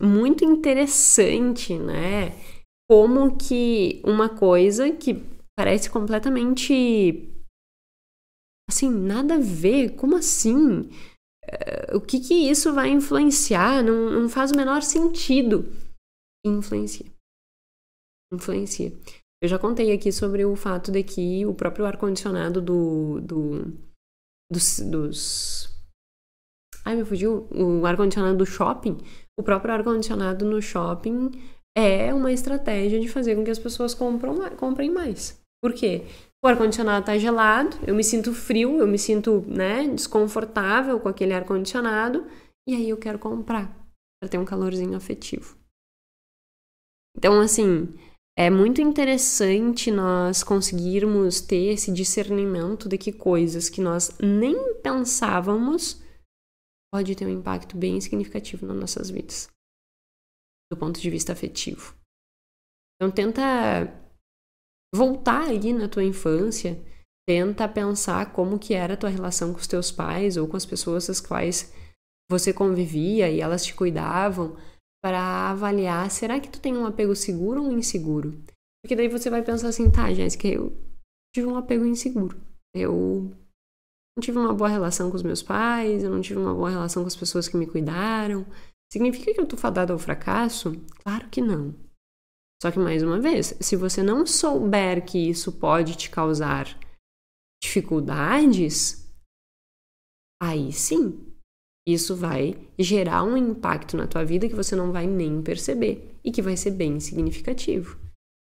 [SPEAKER 1] muito interessante, né? Como que uma coisa que parece completamente. Assim, nada a ver, como assim? Eh, o que que isso vai influenciar? Não, não faz o menor sentido. Influencia. Influencia. Eu já contei aqui sobre o fato de que o próprio ar-condicionado do, do, dos, dos. Ai, me fugiu. O ar-condicionado do shopping. O próprio ar-condicionado no shopping é uma estratégia de fazer com que as pessoas compram, comprem mais. Por quê? O ar-condicionado está gelado, eu me sinto frio, eu me sinto né, desconfortável com aquele ar-condicionado, e aí eu quero comprar para ter um calorzinho afetivo. Então, assim, é muito interessante nós conseguirmos ter esse discernimento de
[SPEAKER 2] que coisas que nós nem pensávamos pode ter um impacto bem significativo nas nossas vidas, do ponto de vista afetivo. Então tenta voltar ali na tua infância, tenta
[SPEAKER 1] pensar como que era a tua relação com os teus pais ou com as pessoas com as quais você convivia e elas te cuidavam, para avaliar, será que tu tem um apego seguro ou um inseguro? Porque daí você vai pensar assim, tá, Jéssica, eu tive um apego inseguro. Eu não tive uma boa relação com os meus pais, eu não tive uma boa relação com as pessoas que me cuidaram. Significa que eu tô fadada ao fracasso? Claro que não. Só que, mais uma vez, se você não souber que isso pode te causar dificuldades, aí sim, isso vai gerar um impacto na tua vida que você não vai nem perceber e que vai ser bem significativo.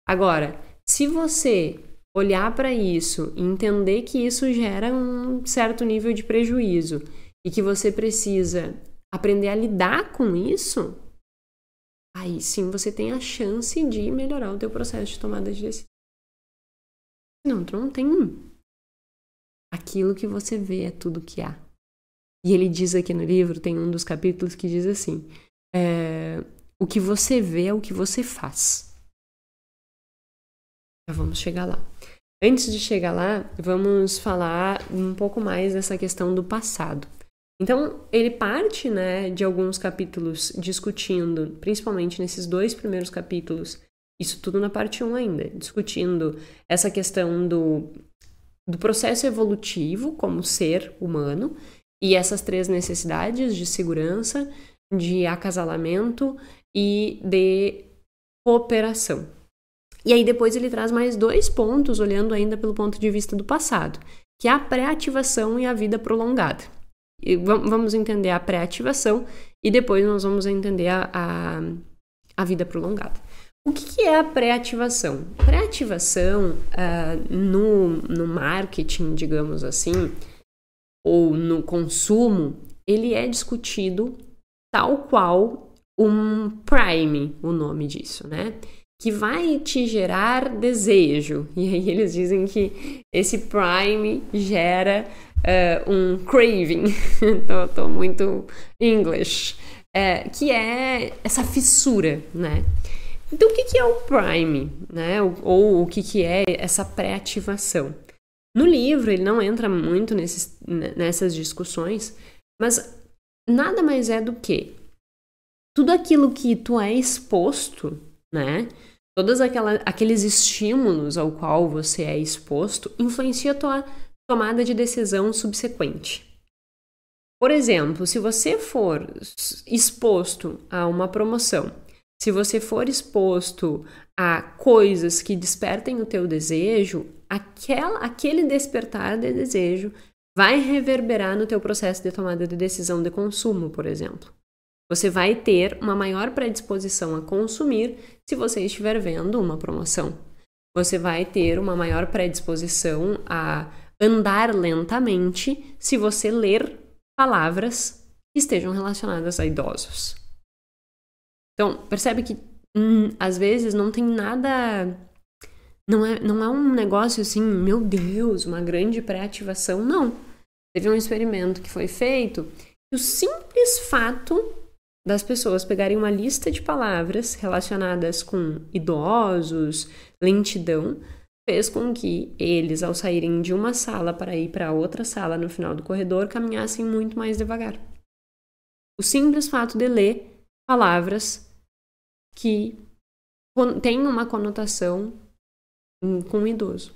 [SPEAKER 1] Agora, se você olhar para isso e entender que isso gera um certo nível de prejuízo e que você precisa aprender
[SPEAKER 2] a lidar com isso, aí sim você tem a chance de melhorar o teu processo de tomada de decisão. Não, tu não tem aquilo que você vê é tudo que há. E ele diz aqui no livro, tem um dos capítulos
[SPEAKER 1] que diz assim: é, o que você vê é o que você faz. Já vamos chegar lá. Antes de chegar lá, vamos falar um pouco mais dessa questão do passado. Então, ele parte né, de alguns capítulos discutindo, principalmente nesses dois primeiros capítulos, isso tudo na parte 1 ainda, discutindo essa questão do, do processo evolutivo como ser humano e essas três necessidades de segurança, de acasalamento e de cooperação. E aí depois ele traz mais dois pontos, olhando ainda pelo ponto de vista do passado, que é a pré-ativação e a vida prolongada. E vamos entender a pré-ativação e depois nós vamos entender a, a, a vida prolongada. O que, que é a pré-ativação? Pré-ativação uh, no, no marketing, digamos assim, ou no consumo, ele é discutido tal qual um prime, o nome disso, né? Que vai te gerar desejo. E aí eles dizem que esse prime gera uh, um craving. tô, tô, muito English. É, que é essa fissura, né? Então, o que, que é o prime, né? Ou, ou o que, que é essa pré-ativação? No livro, ele não entra muito nesses, nessas discussões, mas nada mais é do que tudo aquilo que tu é exposto, né? Todos aqueles estímulos ao qual você é exposto influencia a tua tomada de decisão subsequente. Por exemplo, se você for exposto a uma promoção, se você for exposto a coisas que despertem o teu desejo, aquele despertar de desejo vai reverberar no teu processo de tomada de decisão de consumo, por exemplo. Você vai ter uma maior predisposição a consumir se você estiver vendo uma promoção. Você vai ter uma maior predisposição a andar lentamente se você ler palavras que estejam relacionadas a idosos. Então, percebe que hum, às vezes não tem nada não é, não é um negócio assim, meu Deus, uma grande pré-ativação, não. Teve um experimento que foi feito e o simples fato das pessoas pegarem uma lista de palavras relacionadas com idosos, lentidão, fez com que eles, ao saírem de uma sala para ir para outra sala no final do corredor, caminhassem muito mais devagar. O simples fato de ler palavras que têm uma conotação com o idoso.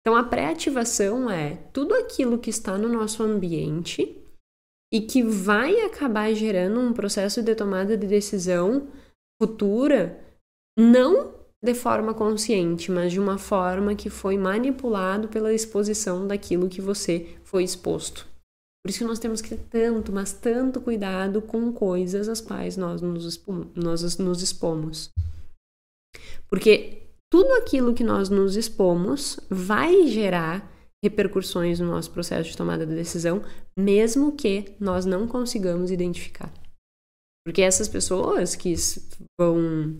[SPEAKER 1] Então, a pré-ativação é tudo aquilo que está no nosso ambiente e que vai acabar gerando um processo de tomada de decisão futura, não de forma consciente, mas de uma forma que foi manipulado pela exposição daquilo que você foi exposto. Por isso que nós temos que ter tanto, mas tanto cuidado com coisas às quais nós nos, nós nos expomos. Porque tudo aquilo que nós nos expomos vai gerar repercussões no nosso processo de tomada de decisão, mesmo que nós não consigamos identificar. Porque essas pessoas que vão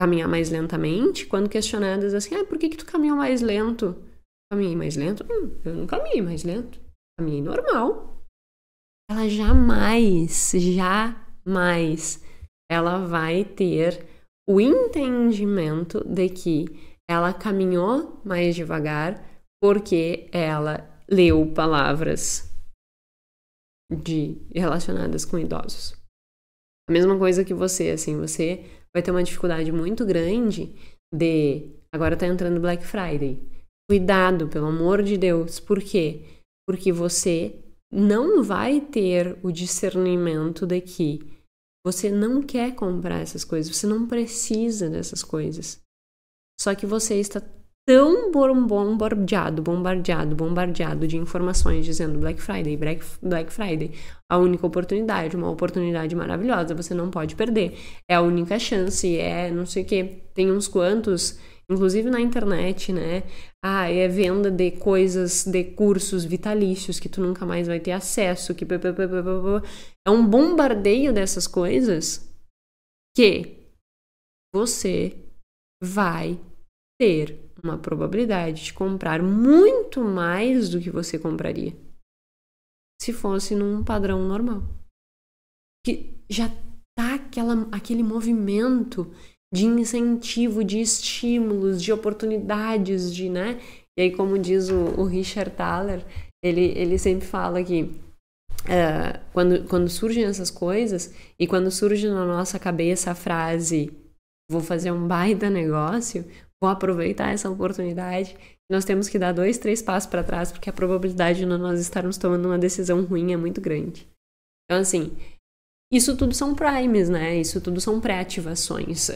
[SPEAKER 1] caminhar mais lentamente, quando questionadas assim, ah, por que, que tu caminhou mais lento? Caminhei mais lento? Hum, eu não caminhei mais lento. Caminhei normal. Ela jamais, jamais, ela vai ter o entendimento de que ela caminhou mais devagar porque ela leu palavras de relacionadas com idosos. A mesma coisa que você, assim, você vai ter uma dificuldade muito grande de agora tá entrando Black Friday. Cuidado, pelo amor de Deus. Por quê? Porque você não vai ter o discernimento de que você não quer comprar essas coisas, você não precisa dessas coisas. Só que você está tão bombardeado, bombardeado, bombardeado de informações dizendo Black Friday, Black, Friday, a única oportunidade, uma oportunidade maravilhosa, você não pode perder. É a única chance, é não sei o quê. tem uns quantos inclusive na internet, né? Ah, é venda de coisas, de cursos vitalícios que tu nunca mais vai ter acesso, que é um bombardeio dessas coisas que você vai ter uma probabilidade de comprar muito mais do que você compraria se fosse num padrão normal. Que já tá aquela, aquele movimento de incentivo, de estímulos, de oportunidades, de, né? E aí, como diz o, o Richard Thaler, ele, ele sempre fala que uh, quando, quando surgem essas coisas e quando surge na nossa cabeça a frase vou fazer um baita negócio, vou aproveitar essa oportunidade, nós temos que dar dois, três passos para trás, porque a probabilidade de nós estarmos tomando uma decisão ruim é muito grande. Então, assim, isso tudo são primes, né? Isso tudo são pré-ativações. Uh,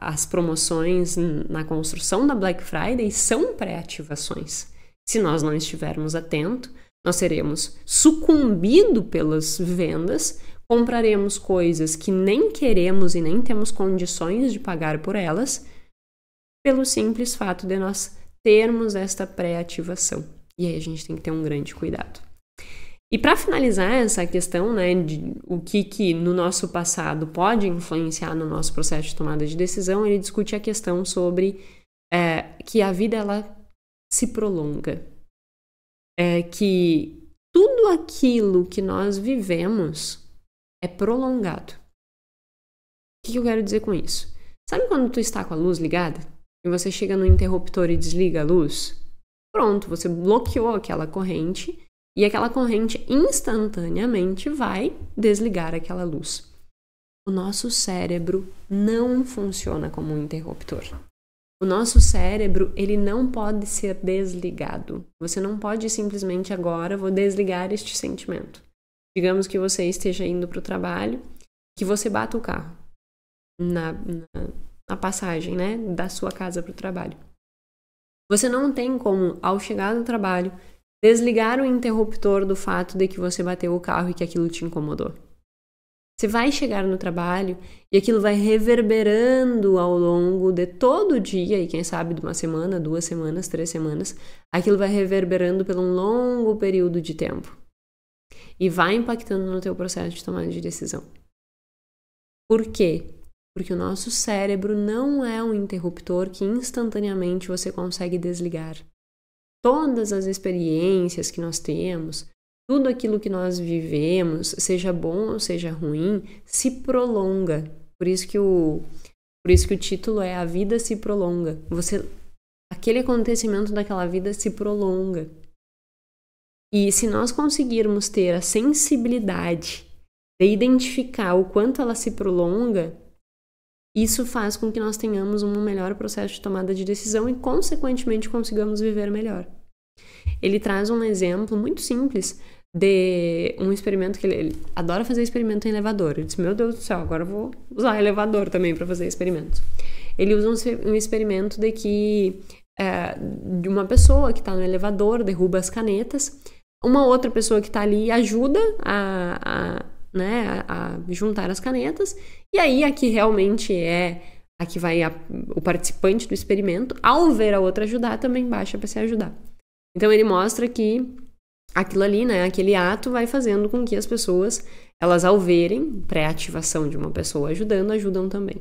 [SPEAKER 1] as promoções na construção da Black Friday são pré-ativações. Se nós não estivermos atentos, nós seremos sucumbido pelas vendas, compraremos coisas que nem queremos e nem temos condições de pagar por elas, pelo simples fato de nós termos esta pré-ativação. E aí a gente tem que ter um grande cuidado. E para finalizar essa questão, né, de o que, que no nosso passado pode influenciar no nosso processo de tomada de decisão, ele discute a questão sobre é, que a vida ela se prolonga, é que tudo aquilo que nós vivemos é prolongado. O que eu quero dizer com isso? Sabe quando tu está com a luz ligada e você chega no interruptor e desliga a luz? Pronto, você bloqueou aquela corrente e aquela corrente instantaneamente vai desligar aquela luz. O nosso cérebro não funciona como um interruptor. O nosso cérebro, ele não pode ser desligado. Você não pode simplesmente agora vou desligar este sentimento. Digamos que você esteja indo para o trabalho, que você bata o carro na, na, na passagem, né, da sua casa para o trabalho. Você não tem como, ao chegar no trabalho, Desligar o interruptor do fato de que você bateu o carro e que aquilo te incomodou. Você vai chegar no trabalho e aquilo vai reverberando ao longo de todo o dia, e quem sabe de uma semana, duas semanas, três semanas, aquilo vai reverberando por um longo período de tempo. E vai impactando no teu processo de tomada de decisão. Por quê? Porque o nosso cérebro não é um interruptor que instantaneamente você consegue desligar todas as experiências que nós temos, tudo aquilo que nós vivemos, seja bom ou seja ruim, se prolonga. Por isso que o por isso que o título é A vida se prolonga. Você aquele acontecimento daquela vida se prolonga. E se nós conseguirmos ter a sensibilidade de identificar o quanto ela se prolonga, isso faz com que nós tenhamos um melhor processo de tomada de decisão e, consequentemente, consigamos viver melhor. Ele traz um exemplo muito simples de um experimento que ele, ele adora fazer experimento em elevador. Ele disse: Meu Deus do céu, agora eu vou usar elevador também para fazer experimentos. Ele usa um, um experimento de que é, de uma pessoa que está no elevador derruba as canetas, uma outra pessoa que está ali ajuda a, a né, a, a juntar as canetas. E aí a que realmente é a que vai a, o participante do experimento, ao ver a outra ajudar, também baixa para se ajudar. Então ele mostra que aquilo ali, né, aquele ato vai fazendo com que as pessoas, elas ao verem pré-ativação de uma pessoa ajudando, ajudam também.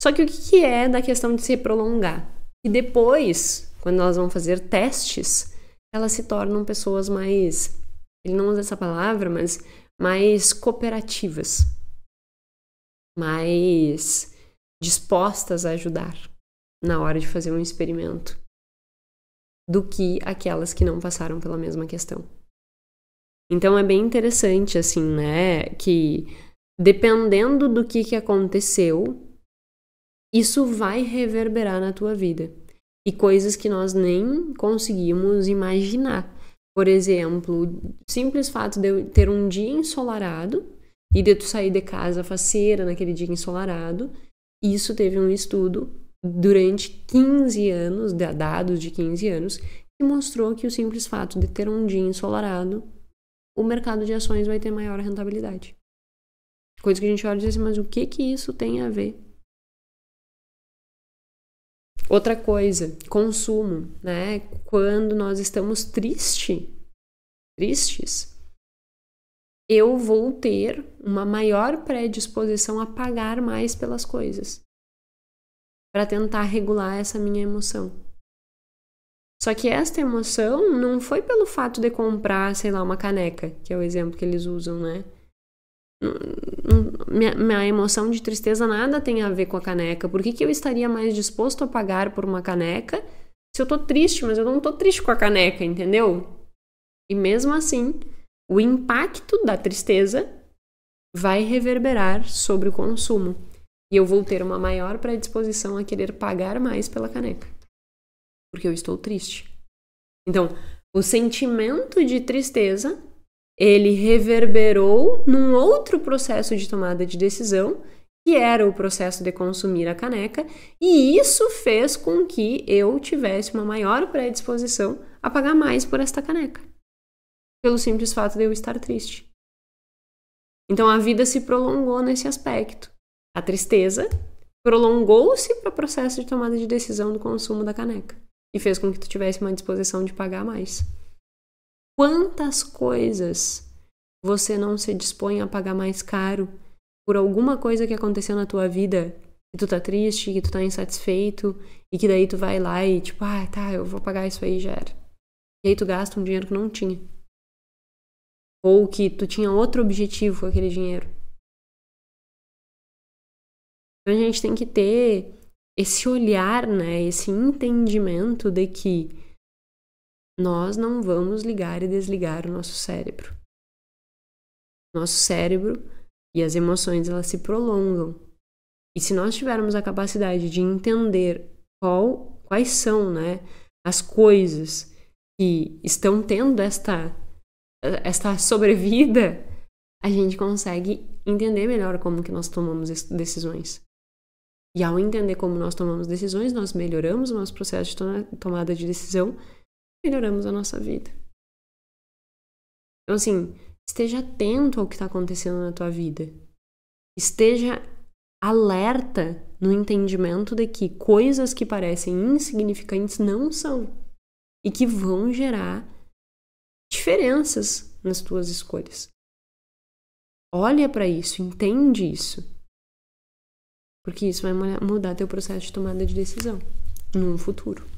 [SPEAKER 1] Só que o que é da questão de se prolongar? E depois, quando elas vão fazer testes, elas se tornam pessoas mais. Ele não usa essa palavra, mas mais cooperativas, mais dispostas a ajudar na hora de fazer um experimento do que aquelas que não passaram pela mesma questão. Então é bem interessante assim, né, que dependendo do que que aconteceu, isso vai reverberar na tua vida e coisas que nós nem conseguimos imaginar por exemplo, simples fato de eu ter um dia ensolarado e de tu sair de casa faceira naquele dia ensolarado, isso teve um estudo durante 15 anos, dados de 15 anos, que mostrou que o simples fato de ter
[SPEAKER 2] um dia ensolarado, o mercado de ações vai ter maior rentabilidade. Coisa que a gente olha e diz assim, mas o que que isso tem a ver Outra coisa, consumo, né? Quando nós estamos triste, tristes, eu vou ter uma maior predisposição a pagar mais pelas coisas para tentar
[SPEAKER 1] regular essa minha emoção. Só que esta emoção não foi pelo fato de comprar, sei lá, uma caneca, que é o exemplo que eles usam, né?
[SPEAKER 2] Hum,
[SPEAKER 1] minha, minha, emoção de tristeza nada tem a ver com a caneca. Por que, que eu estaria mais disposto a pagar por uma caneca se eu tô triste, mas eu não tô triste com a caneca, entendeu? E mesmo assim, o impacto da tristeza vai reverberar sobre o consumo. E eu vou ter uma maior predisposição a querer pagar mais pela caneca. Porque eu estou triste. Então, o sentimento de tristeza ele reverberou num outro processo de tomada de decisão, que era o processo de consumir a caneca, e isso fez com que eu tivesse uma maior predisposição a pagar mais por esta caneca,
[SPEAKER 2] pelo simples fato de eu estar triste. Então a vida se prolongou nesse aspecto. A tristeza prolongou-se para o processo de tomada de
[SPEAKER 1] decisão do consumo da caneca e fez com que tu tivesse uma disposição de pagar mais. Quantas coisas você não se dispõe a pagar mais caro por alguma coisa que aconteceu na tua vida, que tu tá triste, que tu tá insatisfeito, e que daí tu vai lá e tipo, ah, tá, eu vou pagar isso aí, já era. E aí tu gasta um dinheiro que não
[SPEAKER 2] tinha. Ou que tu tinha outro objetivo com aquele dinheiro. Então a gente tem que ter esse olhar, né, esse entendimento de que nós não vamos ligar
[SPEAKER 1] e desligar o nosso cérebro. Nosso cérebro e as emoções elas se prolongam. E se nós tivermos a capacidade de entender qual, quais são né, as coisas que estão tendo esta, esta sobrevida, a gente consegue entender melhor como que nós tomamos decisões. E ao entender como nós tomamos decisões, nós melhoramos o nosso processo de tomada de decisão melhoramos a nossa vida. Então, assim, esteja atento ao que está acontecendo na tua vida. Esteja alerta no entendimento de que coisas que
[SPEAKER 2] parecem insignificantes não são e que vão gerar diferenças nas tuas escolhas. Olha para isso, entende isso. Porque isso vai mudar teu processo de tomada de decisão
[SPEAKER 1] no futuro.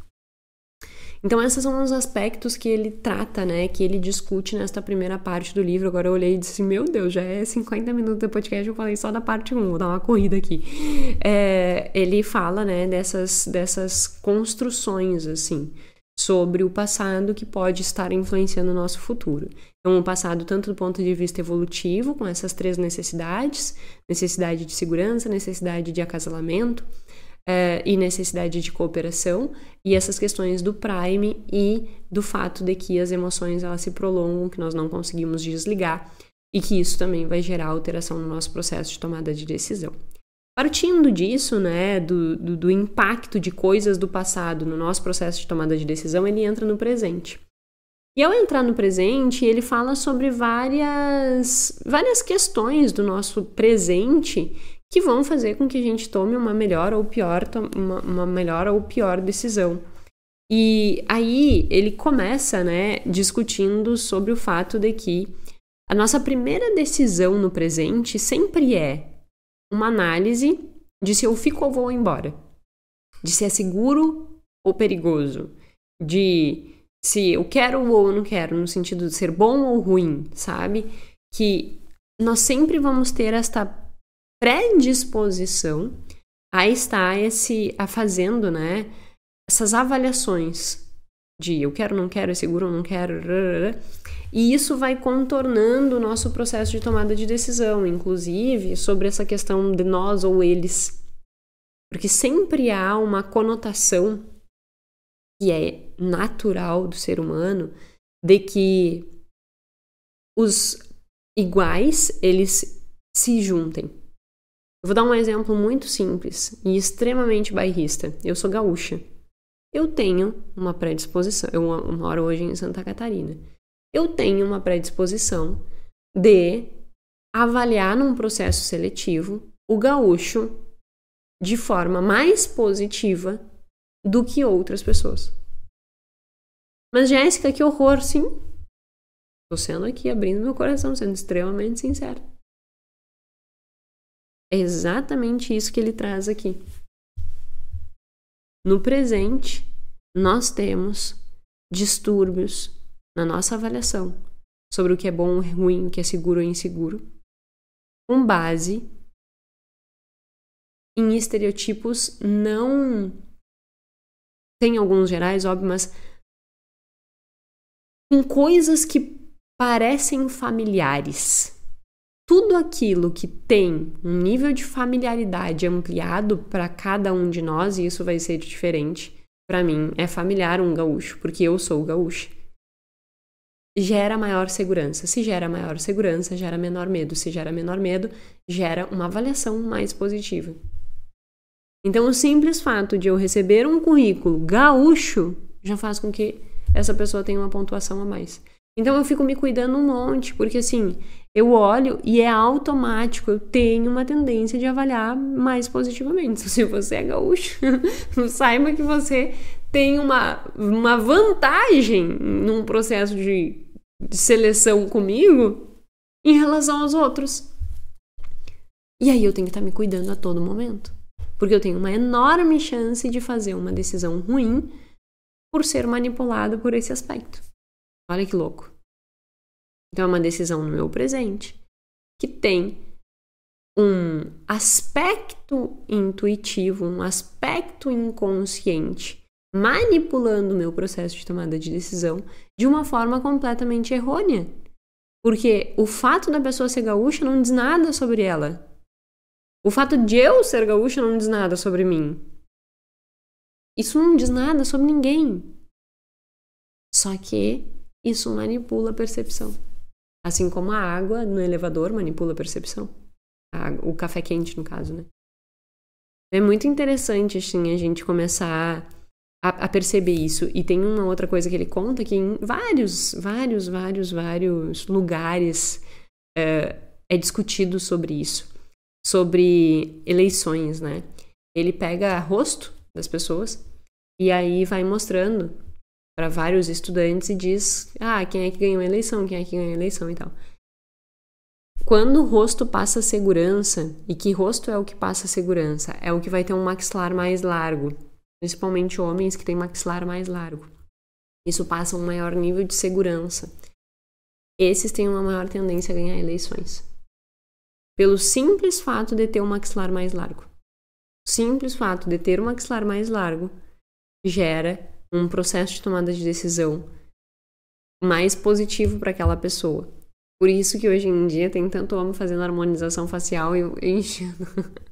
[SPEAKER 1] Então, esses são os aspectos que ele trata, né? Que ele discute nesta primeira parte do livro. Agora eu olhei e disse: Meu Deus, já é 50 minutos do podcast, eu falei só da parte 1, vou dar uma corrida aqui. É, ele fala, né, dessas, dessas construções, assim sobre o passado que pode estar influenciando o nosso futuro. Então, o passado tanto do ponto de vista evolutivo, com essas três necessidades, necessidade de segurança, necessidade de acasalamento, uh, e necessidade de cooperação, e essas questões do prime e do fato de que as emoções elas se prolongam, que nós não conseguimos desligar, e que isso também vai gerar alteração no nosso processo de tomada de decisão. Partindo disso, né, do, do, do impacto de coisas do passado no nosso processo de tomada de decisão, ele entra no presente. E ao entrar no presente, ele fala sobre várias, várias questões do nosso presente que vão fazer com que a gente tome uma melhor ou pior, uma, uma melhor ou pior decisão. E aí ele começa, né, discutindo sobre o fato de que a nossa primeira decisão no presente sempre é uma análise de se eu fico ou vou embora, de se é seguro ou perigoso, de se eu quero ou não quero, no sentido de ser bom ou ruim, sabe? Que nós sempre vamos ter esta predisposição a estar esse, a fazendo, né, essas avaliações de eu quero, não quero, é seguro, não quero, e isso vai contornando o nosso processo de tomada de decisão, inclusive sobre essa questão de nós ou eles, porque sempre há uma conotação que é natural do ser humano de que os iguais eles se juntem. Vou dar um exemplo muito simples e extremamente bairrista. Eu sou gaúcha. Eu tenho uma predisposição. Eu moro hoje em Santa Catarina. Eu tenho uma predisposição de avaliar num processo seletivo o gaúcho de forma mais positiva
[SPEAKER 2] do que outras pessoas. Mas, Jéssica, que horror, sim. Estou sendo aqui, abrindo meu coração, sendo extremamente sincero. É exatamente isso que ele traz aqui. No presente, nós temos distúrbios na nossa avaliação sobre o que é bom ou ruim, o que é seguro ou inseguro, com base em estereotipos não. Tem alguns gerais, óbvio, mas. com coisas que parecem familiares tudo aquilo que tem
[SPEAKER 1] um nível de familiaridade ampliado para cada um de nós, e isso vai ser diferente, para mim é familiar um gaúcho, porque eu sou gaúcho. Gera maior segurança. Se gera maior segurança, gera menor medo. Se gera menor medo, gera uma avaliação mais positiva. Então, o simples fato de eu receber um currículo gaúcho já faz com que essa pessoa tenha uma pontuação a mais. Então, eu fico me cuidando um monte, porque assim, eu olho e é automático, eu tenho uma tendência de avaliar mais positivamente. Se você é gaúcho, saiba que você tem uma, uma vantagem num processo de, de seleção comigo em relação aos outros. E aí eu tenho que estar me cuidando a todo momento. Porque eu tenho uma enorme chance de fazer uma
[SPEAKER 2] decisão ruim por ser manipulado por esse aspecto. Olha que louco. Então é uma decisão no meu presente que tem
[SPEAKER 1] um aspecto intuitivo, um aspecto inconsciente manipulando o meu processo de tomada de decisão de uma forma completamente errônea. Porque o fato da pessoa ser gaúcha não diz nada sobre ela.
[SPEAKER 2] O fato de eu ser gaúcha não diz nada sobre mim. Isso não diz nada sobre ninguém. Só que isso manipula
[SPEAKER 1] a percepção. Assim como a água no elevador manipula a percepção. A, o café quente, no caso, né? É muito interessante, assim, a gente começar a, a, perceber isso. E tem uma outra coisa que ele conta que em vários, vários, vários, vários lugares é, é discutido sobre isso. Sobre eleições, né? Ele pega rosto das pessoas e aí vai mostrando para vários estudantes e diz: ah, quem é que ganhou a eleição, quem é que ganhou a eleição e tal. Quando o rosto passa segurança, e que rosto é o que passa segurança? É o que vai ter um maxilar mais largo, principalmente homens que têm maxilar mais largo. Isso passa um maior nível de segurança. Esses têm uma maior tendência a ganhar eleições. Pelo simples fato de ter um maxilar mais largo. simples fato de ter um maxilar mais largo gera um processo de tomada de decisão mais positivo para aquela pessoa. Por isso que hoje em dia tem tanto homem fazendo harmonização facial e enchendo.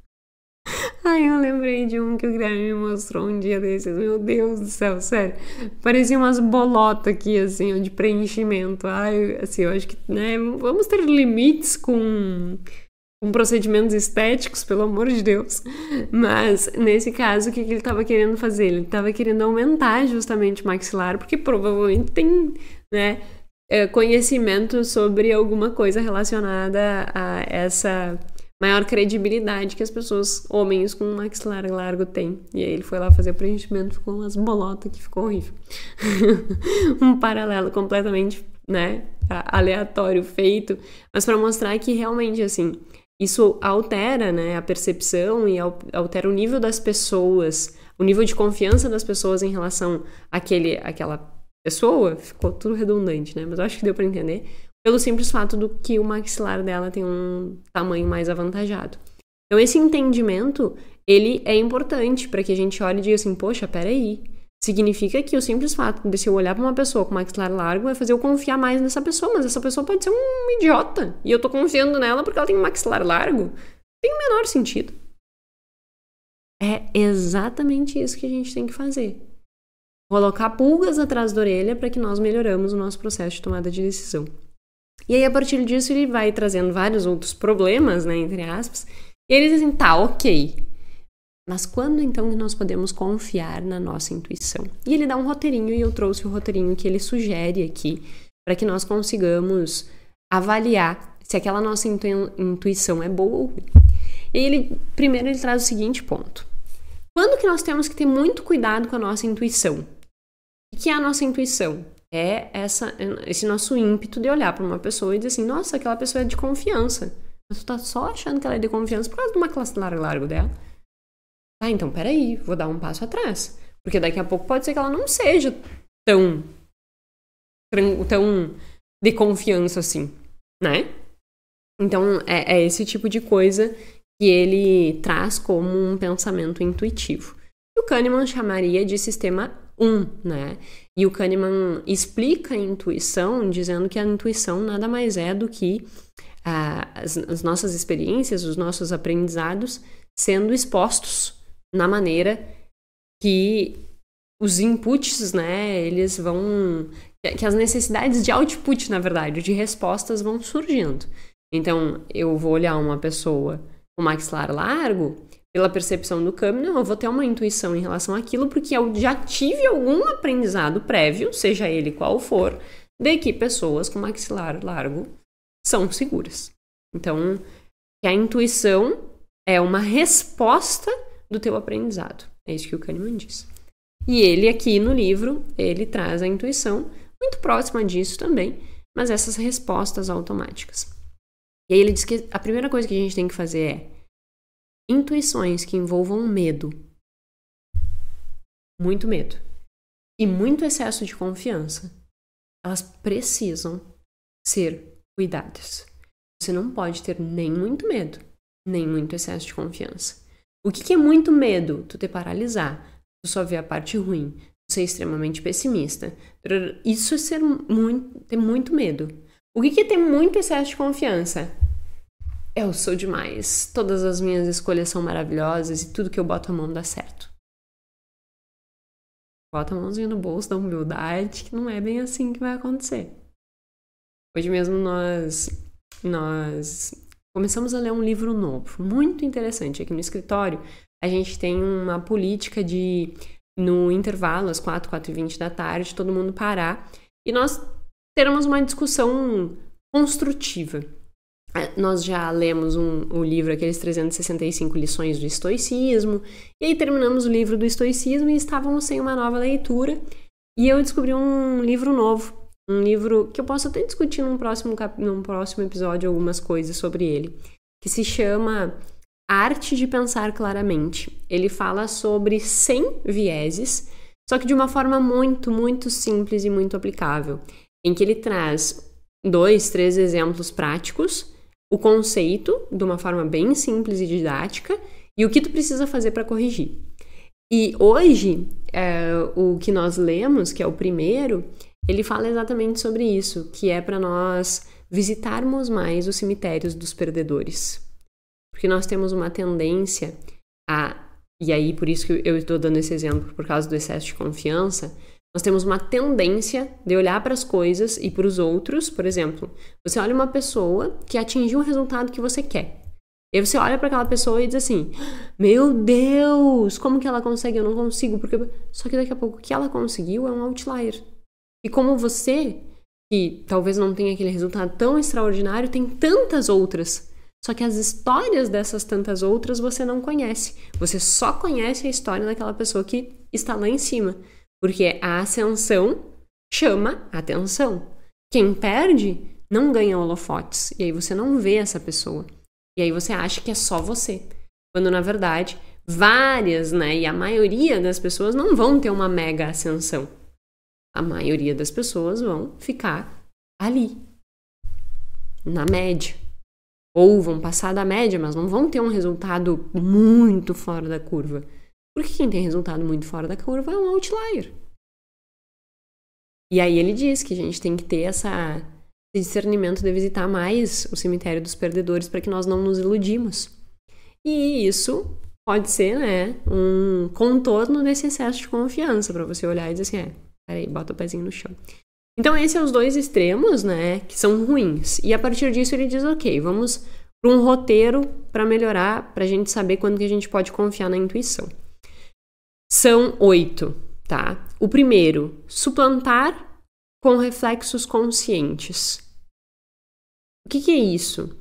[SPEAKER 1] Ai, eu lembrei de um que o Guilherme me mostrou um dia desses. Meu Deus do céu, sério. Parecia umas bolotas aqui, assim, de preenchimento. Ai, assim, eu acho que, né, vamos ter limites com com procedimentos estéticos, pelo amor de Deus. Mas nesse caso, o que, que ele estava querendo fazer? Ele estava querendo aumentar justamente o maxilar, porque provavelmente tem, né, é, conhecimento sobre alguma coisa relacionada a essa maior credibilidade que as pessoas, homens com maxilar largo, têm. E aí ele foi lá fazer o preenchimento, ficou umas bolotas que ficou horrível. um paralelo completamente, né, aleatório feito, mas para mostrar que realmente assim, isso altera né, a percepção e altera o nível das pessoas, o nível de confiança das pessoas em relação àquele, àquela pessoa. Ficou tudo redundante, né? Mas eu acho que deu para entender. Pelo simples fato do que o maxilar dela tem um tamanho mais avantajado. Então, esse entendimento, ele é importante para que a gente olhe e diga assim, poxa, peraí, Significa que o simples fato de se eu olhar para uma pessoa com maxilar largo vai fazer eu confiar mais nessa pessoa, mas essa pessoa pode ser um idiota e eu tô confiando nela porque ela tem um maxilar largo. Tem o menor sentido. É exatamente isso que a gente tem que fazer. Colocar pulgas atrás da orelha para que nós melhoramos o nosso processo de tomada de decisão. E aí, a partir disso, ele vai trazendo vários outros problemas, né, entre aspas, e ele diz assim, tá, ok, mas quando então que nós podemos confiar na nossa intuição? E ele dá um roteirinho e eu trouxe o roteirinho que ele sugere aqui para que nós consigamos avaliar se aquela nossa intu intuição é boa ou ruim. E ele primeiro ele traz o seguinte ponto: quando que nós temos que ter muito cuidado com a nossa intuição? O que é a nossa intuição? É essa, esse nosso ímpeto de olhar para uma pessoa e dizer assim: nossa, aquela pessoa é de confiança. Mas tu tá só achando que ela é de confiança por causa de uma classe larga-largo dela ah, então peraí, vou dar um passo atrás. Porque daqui a pouco pode ser que ela não seja tão. tão de confiança assim, né? Então, é, é esse tipo de coisa que ele traz como um pensamento intuitivo. O Kahneman chamaria de sistema 1, né? E o Kahneman explica a intuição dizendo que a intuição nada mais é do que ah, as, as nossas experiências, os nossos aprendizados sendo expostos na maneira que os inputs, né, eles vão que as necessidades de output, na verdade, de respostas vão surgindo. Então, eu vou olhar uma pessoa com maxilar largo, pela percepção do câmbio, eu vou ter uma intuição em relação àquilo, porque eu já tive algum aprendizado prévio, seja ele qual for, de que pessoas com maxilar largo são seguras. Então, a intuição é uma resposta do teu aprendizado. É isso que o Kahneman diz. E ele aqui no livro, ele traz a intuição muito próxima disso também, mas essas respostas automáticas. E aí ele diz que a primeira coisa que a gente tem que fazer
[SPEAKER 2] é intuições que envolvam medo. Muito medo. E muito excesso de confiança. Elas precisam
[SPEAKER 1] ser cuidadas. Você não pode ter nem muito medo, nem muito excesso de confiança. O que, que é muito medo? Tu te paralisar, tu só ver a parte ruim, tu ser extremamente pessimista. Isso é ser muito, ter muito medo. O que, que é ter muito excesso de confiança? Eu sou demais, todas as minhas escolhas são maravilhosas e tudo que eu boto a mão dá certo. Bota a mãozinha no bolso da humildade, que não é bem assim que vai acontecer. Hoje mesmo nós nós começamos a ler um livro novo, muito interessante. Aqui no escritório, a gente tem uma política de, no intervalo, às 4, 4 e 20 da tarde, todo mundo parar e nós termos uma discussão construtiva. É, nós já lemos um, um livro, aqueles 365 lições do estoicismo, e aí terminamos o livro do estoicismo e estávamos sem uma nova leitura. E eu descobri um livro novo um livro que eu posso até discutir num próximo, cap... num próximo episódio algumas coisas sobre ele, que se chama Arte de Pensar Claramente. Ele fala sobre 100 vieses, só que de uma forma muito, muito simples e muito aplicável, em que ele traz dois, três exemplos práticos, o conceito de uma forma bem simples e didática e o que tu precisa fazer para corrigir. E hoje, é, o que nós lemos, que é o primeiro, ele fala exatamente sobre isso, que é para nós visitarmos mais os cemitérios dos perdedores. Porque nós temos uma tendência a, e aí por isso que eu estou dando esse exemplo por causa do excesso de confiança, nós temos uma tendência de olhar para as coisas e para os outros, por exemplo, você olha uma pessoa que atingiu um resultado que você quer. E aí você olha para aquela pessoa e diz assim: "Meu Deus, como que ela consegue? Eu não consigo". Porque só que daqui a pouco o que ela conseguiu é um outlier. E como você, que talvez não tenha aquele resultado tão extraordinário, tem tantas outras. Só que as histórias dessas tantas outras você não conhece. Você só conhece a história daquela pessoa que está lá em cima. Porque a ascensão chama atenção. Quem perde não ganha holofotes. E aí você não vê essa pessoa. E aí você acha que é só você. Quando na verdade, várias, né? E a maioria das pessoas não vão ter uma mega ascensão a maioria das pessoas vão ficar ali, na média. Ou vão passar da média, mas não vão ter um resultado muito fora da curva. Porque quem tem resultado muito fora da curva é
[SPEAKER 2] um outlier.
[SPEAKER 1] E aí ele diz que a gente tem que ter essa, esse discernimento de visitar mais o cemitério dos perdedores para que nós não nos iludimos. E isso pode ser né, um contorno desse excesso de confiança, para você olhar e dizer assim: é, Peraí, bota o pezinho no chão. Então, esses são os dois extremos, né? Que são ruins. E a partir disso ele diz, ok, vamos para um roteiro para melhorar, para a gente saber quando que a gente pode confiar na intuição. São oito, tá? O primeiro, suplantar com reflexos conscientes. O que, que é isso?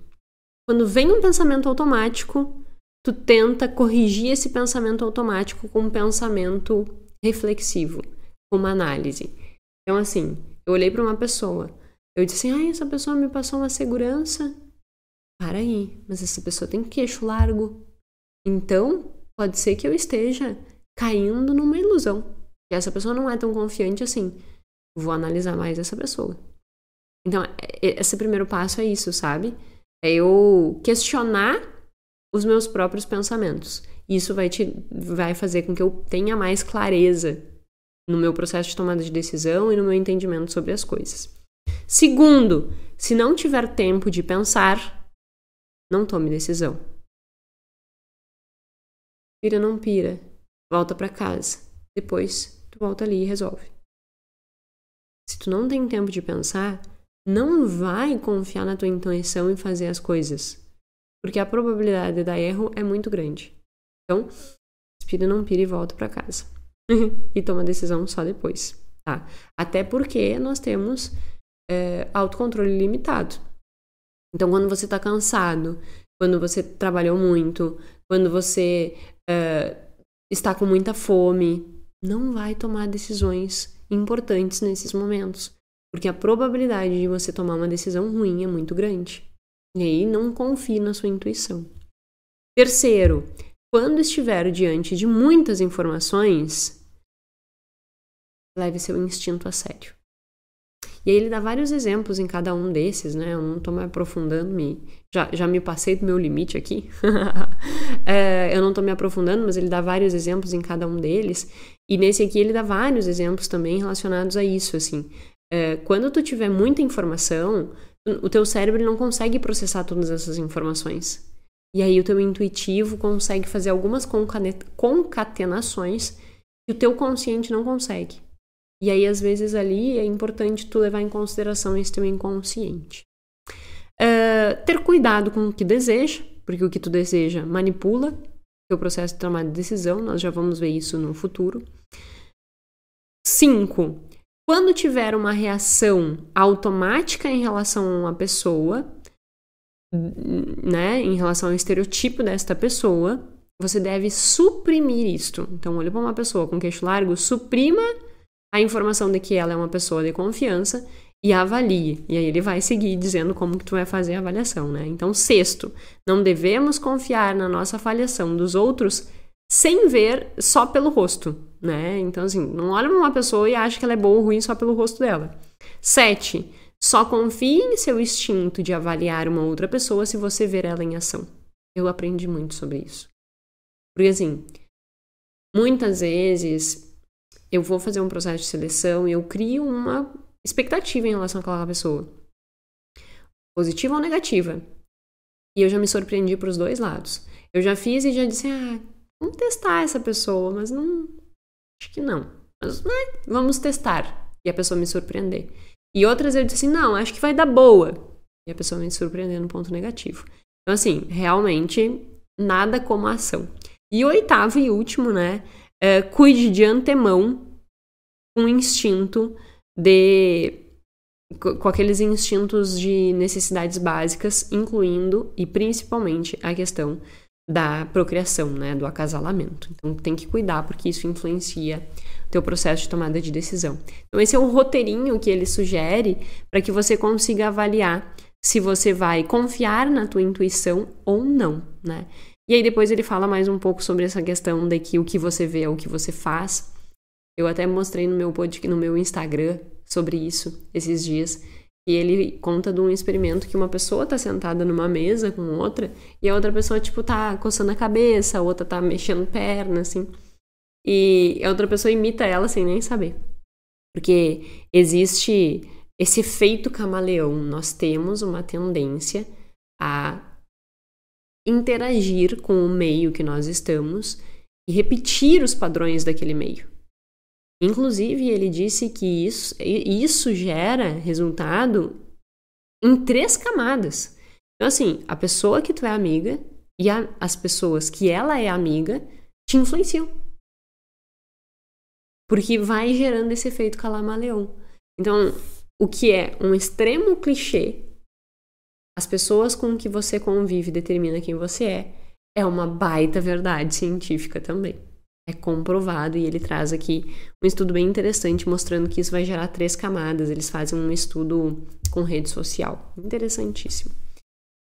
[SPEAKER 1] Quando vem um pensamento automático, tu tenta corrigir esse pensamento automático com um pensamento reflexivo com uma análise. Então, assim, eu olhei para uma pessoa, eu disse assim: ah, essa pessoa me passou uma segurança. Para aí, mas essa pessoa tem queixo largo. Então, pode ser que eu esteja caindo numa ilusão. E essa pessoa não é tão confiante assim. Vou analisar mais essa pessoa. Então, é, é, esse primeiro passo é isso, sabe? É eu questionar os meus próprios pensamentos. Isso vai, te, vai fazer com que eu tenha mais clareza no meu processo de tomada de decisão e no meu entendimento sobre as coisas. Segundo,
[SPEAKER 2] se não tiver tempo de pensar, não tome decisão. Pira não pira, volta para casa. Depois tu volta ali e resolve. Se tu não tem tempo de pensar,
[SPEAKER 1] não vai confiar na tua intuição e fazer as coisas, porque a probabilidade de dar erro é muito grande. Então, pira não pira e volta para casa. Uhum. e toma decisão só depois, tá? Até porque nós temos é, autocontrole limitado. Então, quando você está cansado, quando você trabalhou muito, quando você é, está com muita fome, não vai tomar decisões importantes nesses momentos, porque a probabilidade de você tomar uma decisão ruim é muito grande. E aí, não confie na sua intuição. Terceiro, quando estiver diante de muitas informações, leve seu instinto a sério. E aí ele dá vários exemplos em cada um desses, né? Eu não estou me aprofundando, me... Já, já me passei do meu limite aqui. é, eu não estou me aprofundando, mas ele dá vários exemplos em cada um deles. E nesse aqui ele dá vários exemplos também relacionados a isso, assim. É, quando tu tiver muita informação, o teu cérebro não consegue processar todas essas informações. E aí o teu intuitivo consegue fazer algumas concatenações que o teu consciente não consegue. E aí, às vezes, ali é importante tu levar em consideração esse teu inconsciente. Uh, ter cuidado com o que deseja, porque o que tu deseja manipula o processo de tomada de decisão, nós já vamos ver isso no futuro. 5. Quando tiver uma reação automática em relação a uma pessoa, né, em relação ao estereotipo desta pessoa, você deve suprimir isto. Então, olha para uma pessoa com queixo largo, suprima a informação de que ela é uma pessoa de confiança e avalie. E aí ele vai seguir dizendo como que tu vai fazer a avaliação, né? Então, sexto, não devemos confiar na nossa avaliação dos outros sem ver só pelo rosto, né? Então, assim, não olha pra uma pessoa e acha que ela é boa ou ruim só pelo rosto dela. Sete, só confie em seu instinto de avaliar uma outra pessoa se você ver ela em ação. Eu aprendi muito sobre isso. Porque, assim, muitas vezes eu vou fazer um processo de seleção e eu crio uma expectativa em relação àquela pessoa, positiva ou negativa. E eu já me surpreendi para os dois lados. Eu já fiz e já disse, ah, vamos testar essa pessoa, mas não. Acho que não. Mas, né, vamos testar. E a pessoa me surpreender. E outras eu disse não, acho que vai dar boa. E a pessoa me surpreender no ponto negativo. Então, assim, realmente, nada como ação. E oitavo e último, né? é, cuide de antemão um instinto de. com aqueles instintos de necessidades básicas, incluindo e principalmente a questão da procriação, né, do acasalamento. Então tem que cuidar porque isso influencia o teu processo de tomada de decisão. Então esse é um roteirinho que ele sugere para que você consiga avaliar se você vai confiar na tua intuição ou não, né? E aí depois ele fala mais um pouco sobre essa questão de que o que você vê é o que você faz. Eu até mostrei no meu podcast, no meu Instagram sobre isso esses dias. E ele conta de um experimento que uma pessoa tá sentada numa mesa com outra e a outra pessoa, tipo, tá coçando a cabeça, a outra tá mexendo perna, assim. E a outra pessoa imita ela sem nem saber. Porque existe esse efeito camaleão. Nós temos uma tendência a interagir com o meio que nós estamos e repetir os padrões daquele meio. Inclusive, ele disse que isso, isso gera resultado em três camadas. Então, assim, a pessoa que tu é amiga e a, as pessoas que ela é amiga te influenciam. Porque vai gerando esse efeito calamaleão. Então, o que é um extremo clichê as pessoas com que você convive determina quem você é. É uma baita verdade científica também. É comprovado e ele traz aqui um estudo bem interessante mostrando que isso vai gerar três camadas. Eles fazem um estudo com rede social. Interessantíssimo.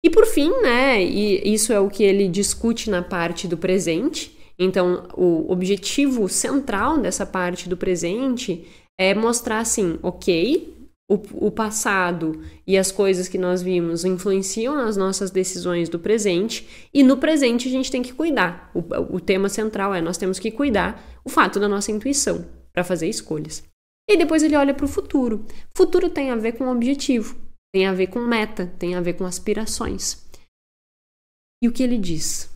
[SPEAKER 1] E por fim, né, e isso é o que ele discute na parte do presente. Então, o objetivo central dessa parte do presente é mostrar assim, ok, o, o passado e as coisas que nós vimos influenciam as nossas decisões do presente, e no presente a gente tem que cuidar. O, o tema central é nós temos que cuidar o fato da nossa intuição para fazer escolhas. E depois ele olha para o futuro. Futuro tem a ver com objetivo, tem a ver com meta, tem a ver com aspirações. E o que ele diz?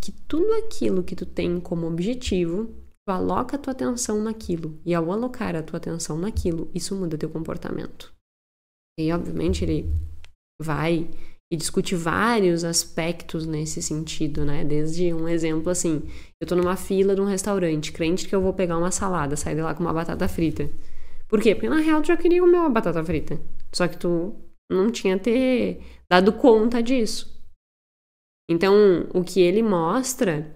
[SPEAKER 1] Que tudo aquilo que tu tem como objetivo Tu aloca a tua atenção naquilo, e ao alocar a tua atenção naquilo, isso muda teu comportamento. E obviamente ele vai e discute vários aspectos nesse sentido, né? Desde um exemplo assim, eu tô numa fila de um restaurante, crente que eu vou pegar uma salada, sair de lá com uma batata frita. Por quê? Porque na real tu já queria comer uma batata frita, só que tu não tinha ter dado conta disso. Então, o que ele mostra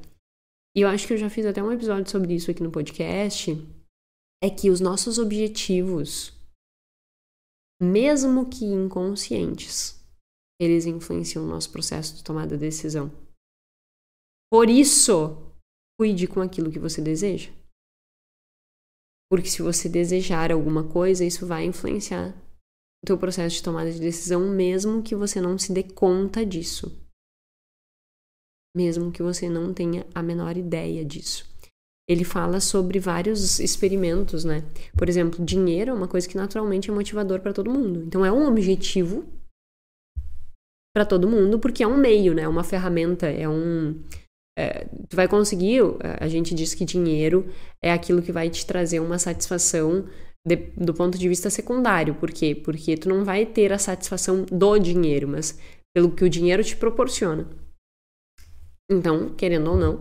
[SPEAKER 1] e eu acho que eu já fiz até um episódio sobre isso aqui no podcast, é que os nossos objetivos, mesmo que
[SPEAKER 2] inconscientes, eles influenciam o nosso processo de tomada de decisão. Por isso, cuide com aquilo que você deseja. Porque se você desejar alguma coisa, isso vai influenciar o teu processo de
[SPEAKER 1] tomada de decisão, mesmo que você não se dê conta disso mesmo que você não tenha a menor ideia disso. Ele fala sobre vários experimentos, né? Por exemplo, dinheiro é uma coisa que naturalmente é motivador para todo mundo. Então é um objetivo para todo mundo, porque é um meio, né? É uma ferramenta, é um é, tu vai conseguir, é, a gente diz que dinheiro é aquilo que vai te trazer uma satisfação de, do ponto de vista secundário. Por quê? Porque tu não vai ter a satisfação do dinheiro, mas pelo que o dinheiro te proporciona. Então, querendo ou não,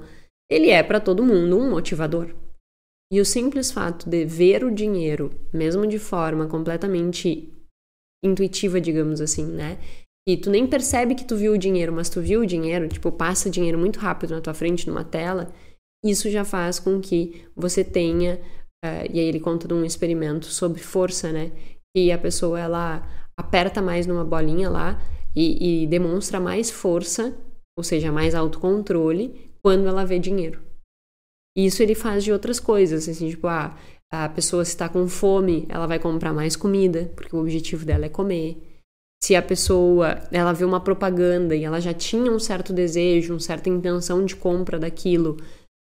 [SPEAKER 1] ele é para todo mundo um motivador. E o simples fato de ver o dinheiro, mesmo de forma completamente intuitiva, digamos assim, né? E tu nem percebe que tu viu o dinheiro, mas tu viu o dinheiro, tipo, passa dinheiro muito rápido na tua frente, numa tela, isso já faz com que você tenha. Uh, e aí ele conta de um experimento sobre força, né? Que a pessoa ela aperta mais numa bolinha lá e, e demonstra mais força ou seja, mais autocontrole, quando ela vê dinheiro. E isso ele faz de outras coisas, assim, tipo, ah, a pessoa se está com fome, ela vai comprar mais comida, porque o objetivo dela é comer. Se a pessoa, ela vê uma propaganda e ela já tinha um certo desejo, uma certa intenção de compra daquilo,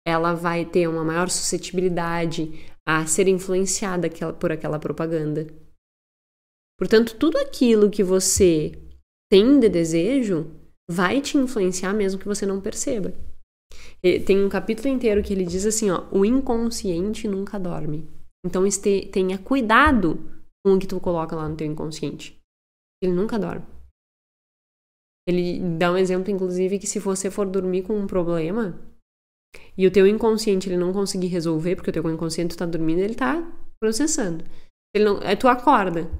[SPEAKER 1] ela vai ter uma maior suscetibilidade a ser influenciada por aquela propaganda. Portanto, tudo aquilo que você tem de desejo vai te influenciar mesmo que você não perceba. Tem um capítulo inteiro que ele diz assim, ó, o inconsciente nunca dorme. Então este, tenha cuidado com o que tu coloca lá no teu inconsciente. Ele nunca dorme. Ele dá um exemplo, inclusive, que se você for dormir com um problema e o teu inconsciente ele não conseguir resolver, porque o teu inconsciente está dormindo, ele está processando. Ele não, é, tu acorda.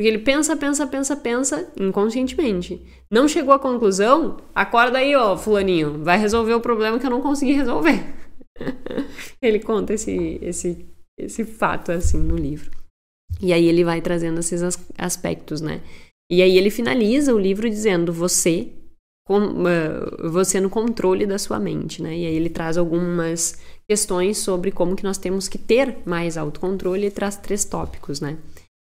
[SPEAKER 1] Porque ele pensa, pensa, pensa, pensa inconscientemente. Não chegou à conclusão? Acorda aí, ó, fulaninho. Vai resolver o problema que eu não consegui resolver. ele conta esse, esse, esse fato, assim, no livro. E aí ele vai trazendo esses aspectos, né? E aí ele finaliza o livro dizendo: você, com, uh, você no controle da sua mente, né? E aí ele traz algumas questões sobre como que nós temos que ter mais autocontrole e traz três tópicos, né?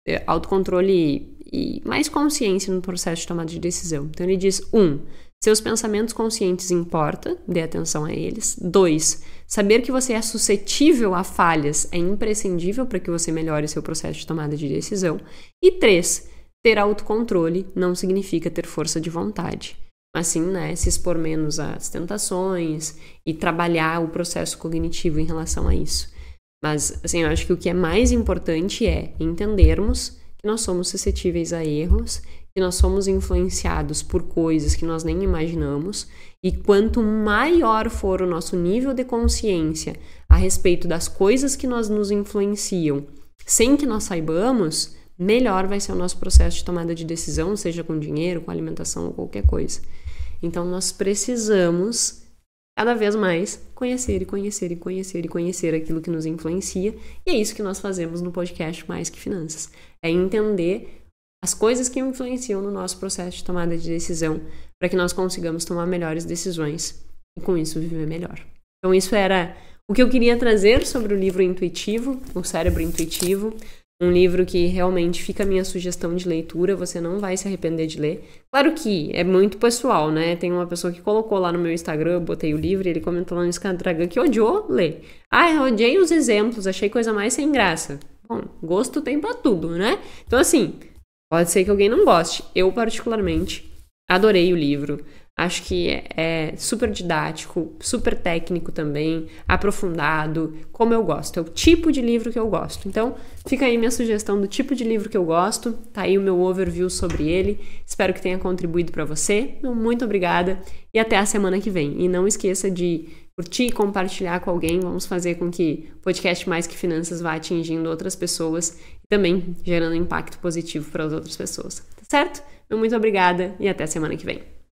[SPEAKER 1] É, autocontrole e mais consciência no processo de tomada de decisão. Então ele diz: um, seus pensamentos conscientes importa, dê atenção a eles. Dois, saber que você é suscetível a falhas é imprescindível para que você melhore seu processo de tomada de decisão. E três, ter autocontrole não significa ter força de vontade. Assim, né, se expor menos às tentações e trabalhar o processo cognitivo em relação a isso. Mas, assim, eu acho que o que é mais importante é entendermos que nós somos suscetíveis a erros, que nós somos influenciados por coisas que nós nem imaginamos, e quanto maior for o nosso nível de consciência a respeito das coisas que nós nos influenciam, sem que nós saibamos, melhor vai ser o nosso processo de tomada de decisão, seja com dinheiro, com alimentação ou qualquer coisa. Então nós precisamos cada vez mais conhecer e conhecer e conhecer e conhecer aquilo que nos influencia. E é isso que nós fazemos no podcast Mais que Finanças. É entender as coisas que influenciam no nosso processo de tomada de decisão para que nós consigamos tomar melhores decisões e com isso viver melhor. Então isso era o que eu queria trazer sobre o livro intuitivo, o cérebro intuitivo. Um livro que realmente fica a minha sugestão de leitura, você não vai se arrepender de ler. Claro que é muito pessoal, né? Tem uma pessoa que colocou lá no meu Instagram, eu botei o livro, e ele comentou lá no Instagram que odiou ler. Ah, eu odiei os exemplos, achei coisa mais sem graça. Bom, gosto tem pra tudo, né? Então, assim, pode ser que alguém não goste. Eu, particularmente, adorei o livro. Acho que é super didático, super técnico também, aprofundado, como eu gosto. É o tipo de livro que eu gosto. Então, fica aí minha sugestão do tipo de livro que eu gosto. Tá aí o meu overview sobre ele. Espero que tenha contribuído para você. Muito obrigada e até a semana que vem. E não esqueça de curtir e compartilhar com alguém. Vamos fazer com que o podcast Mais que Finanças vá atingindo outras pessoas e também gerando impacto positivo para as outras pessoas. Tá certo? Então, muito obrigada e até a semana que vem.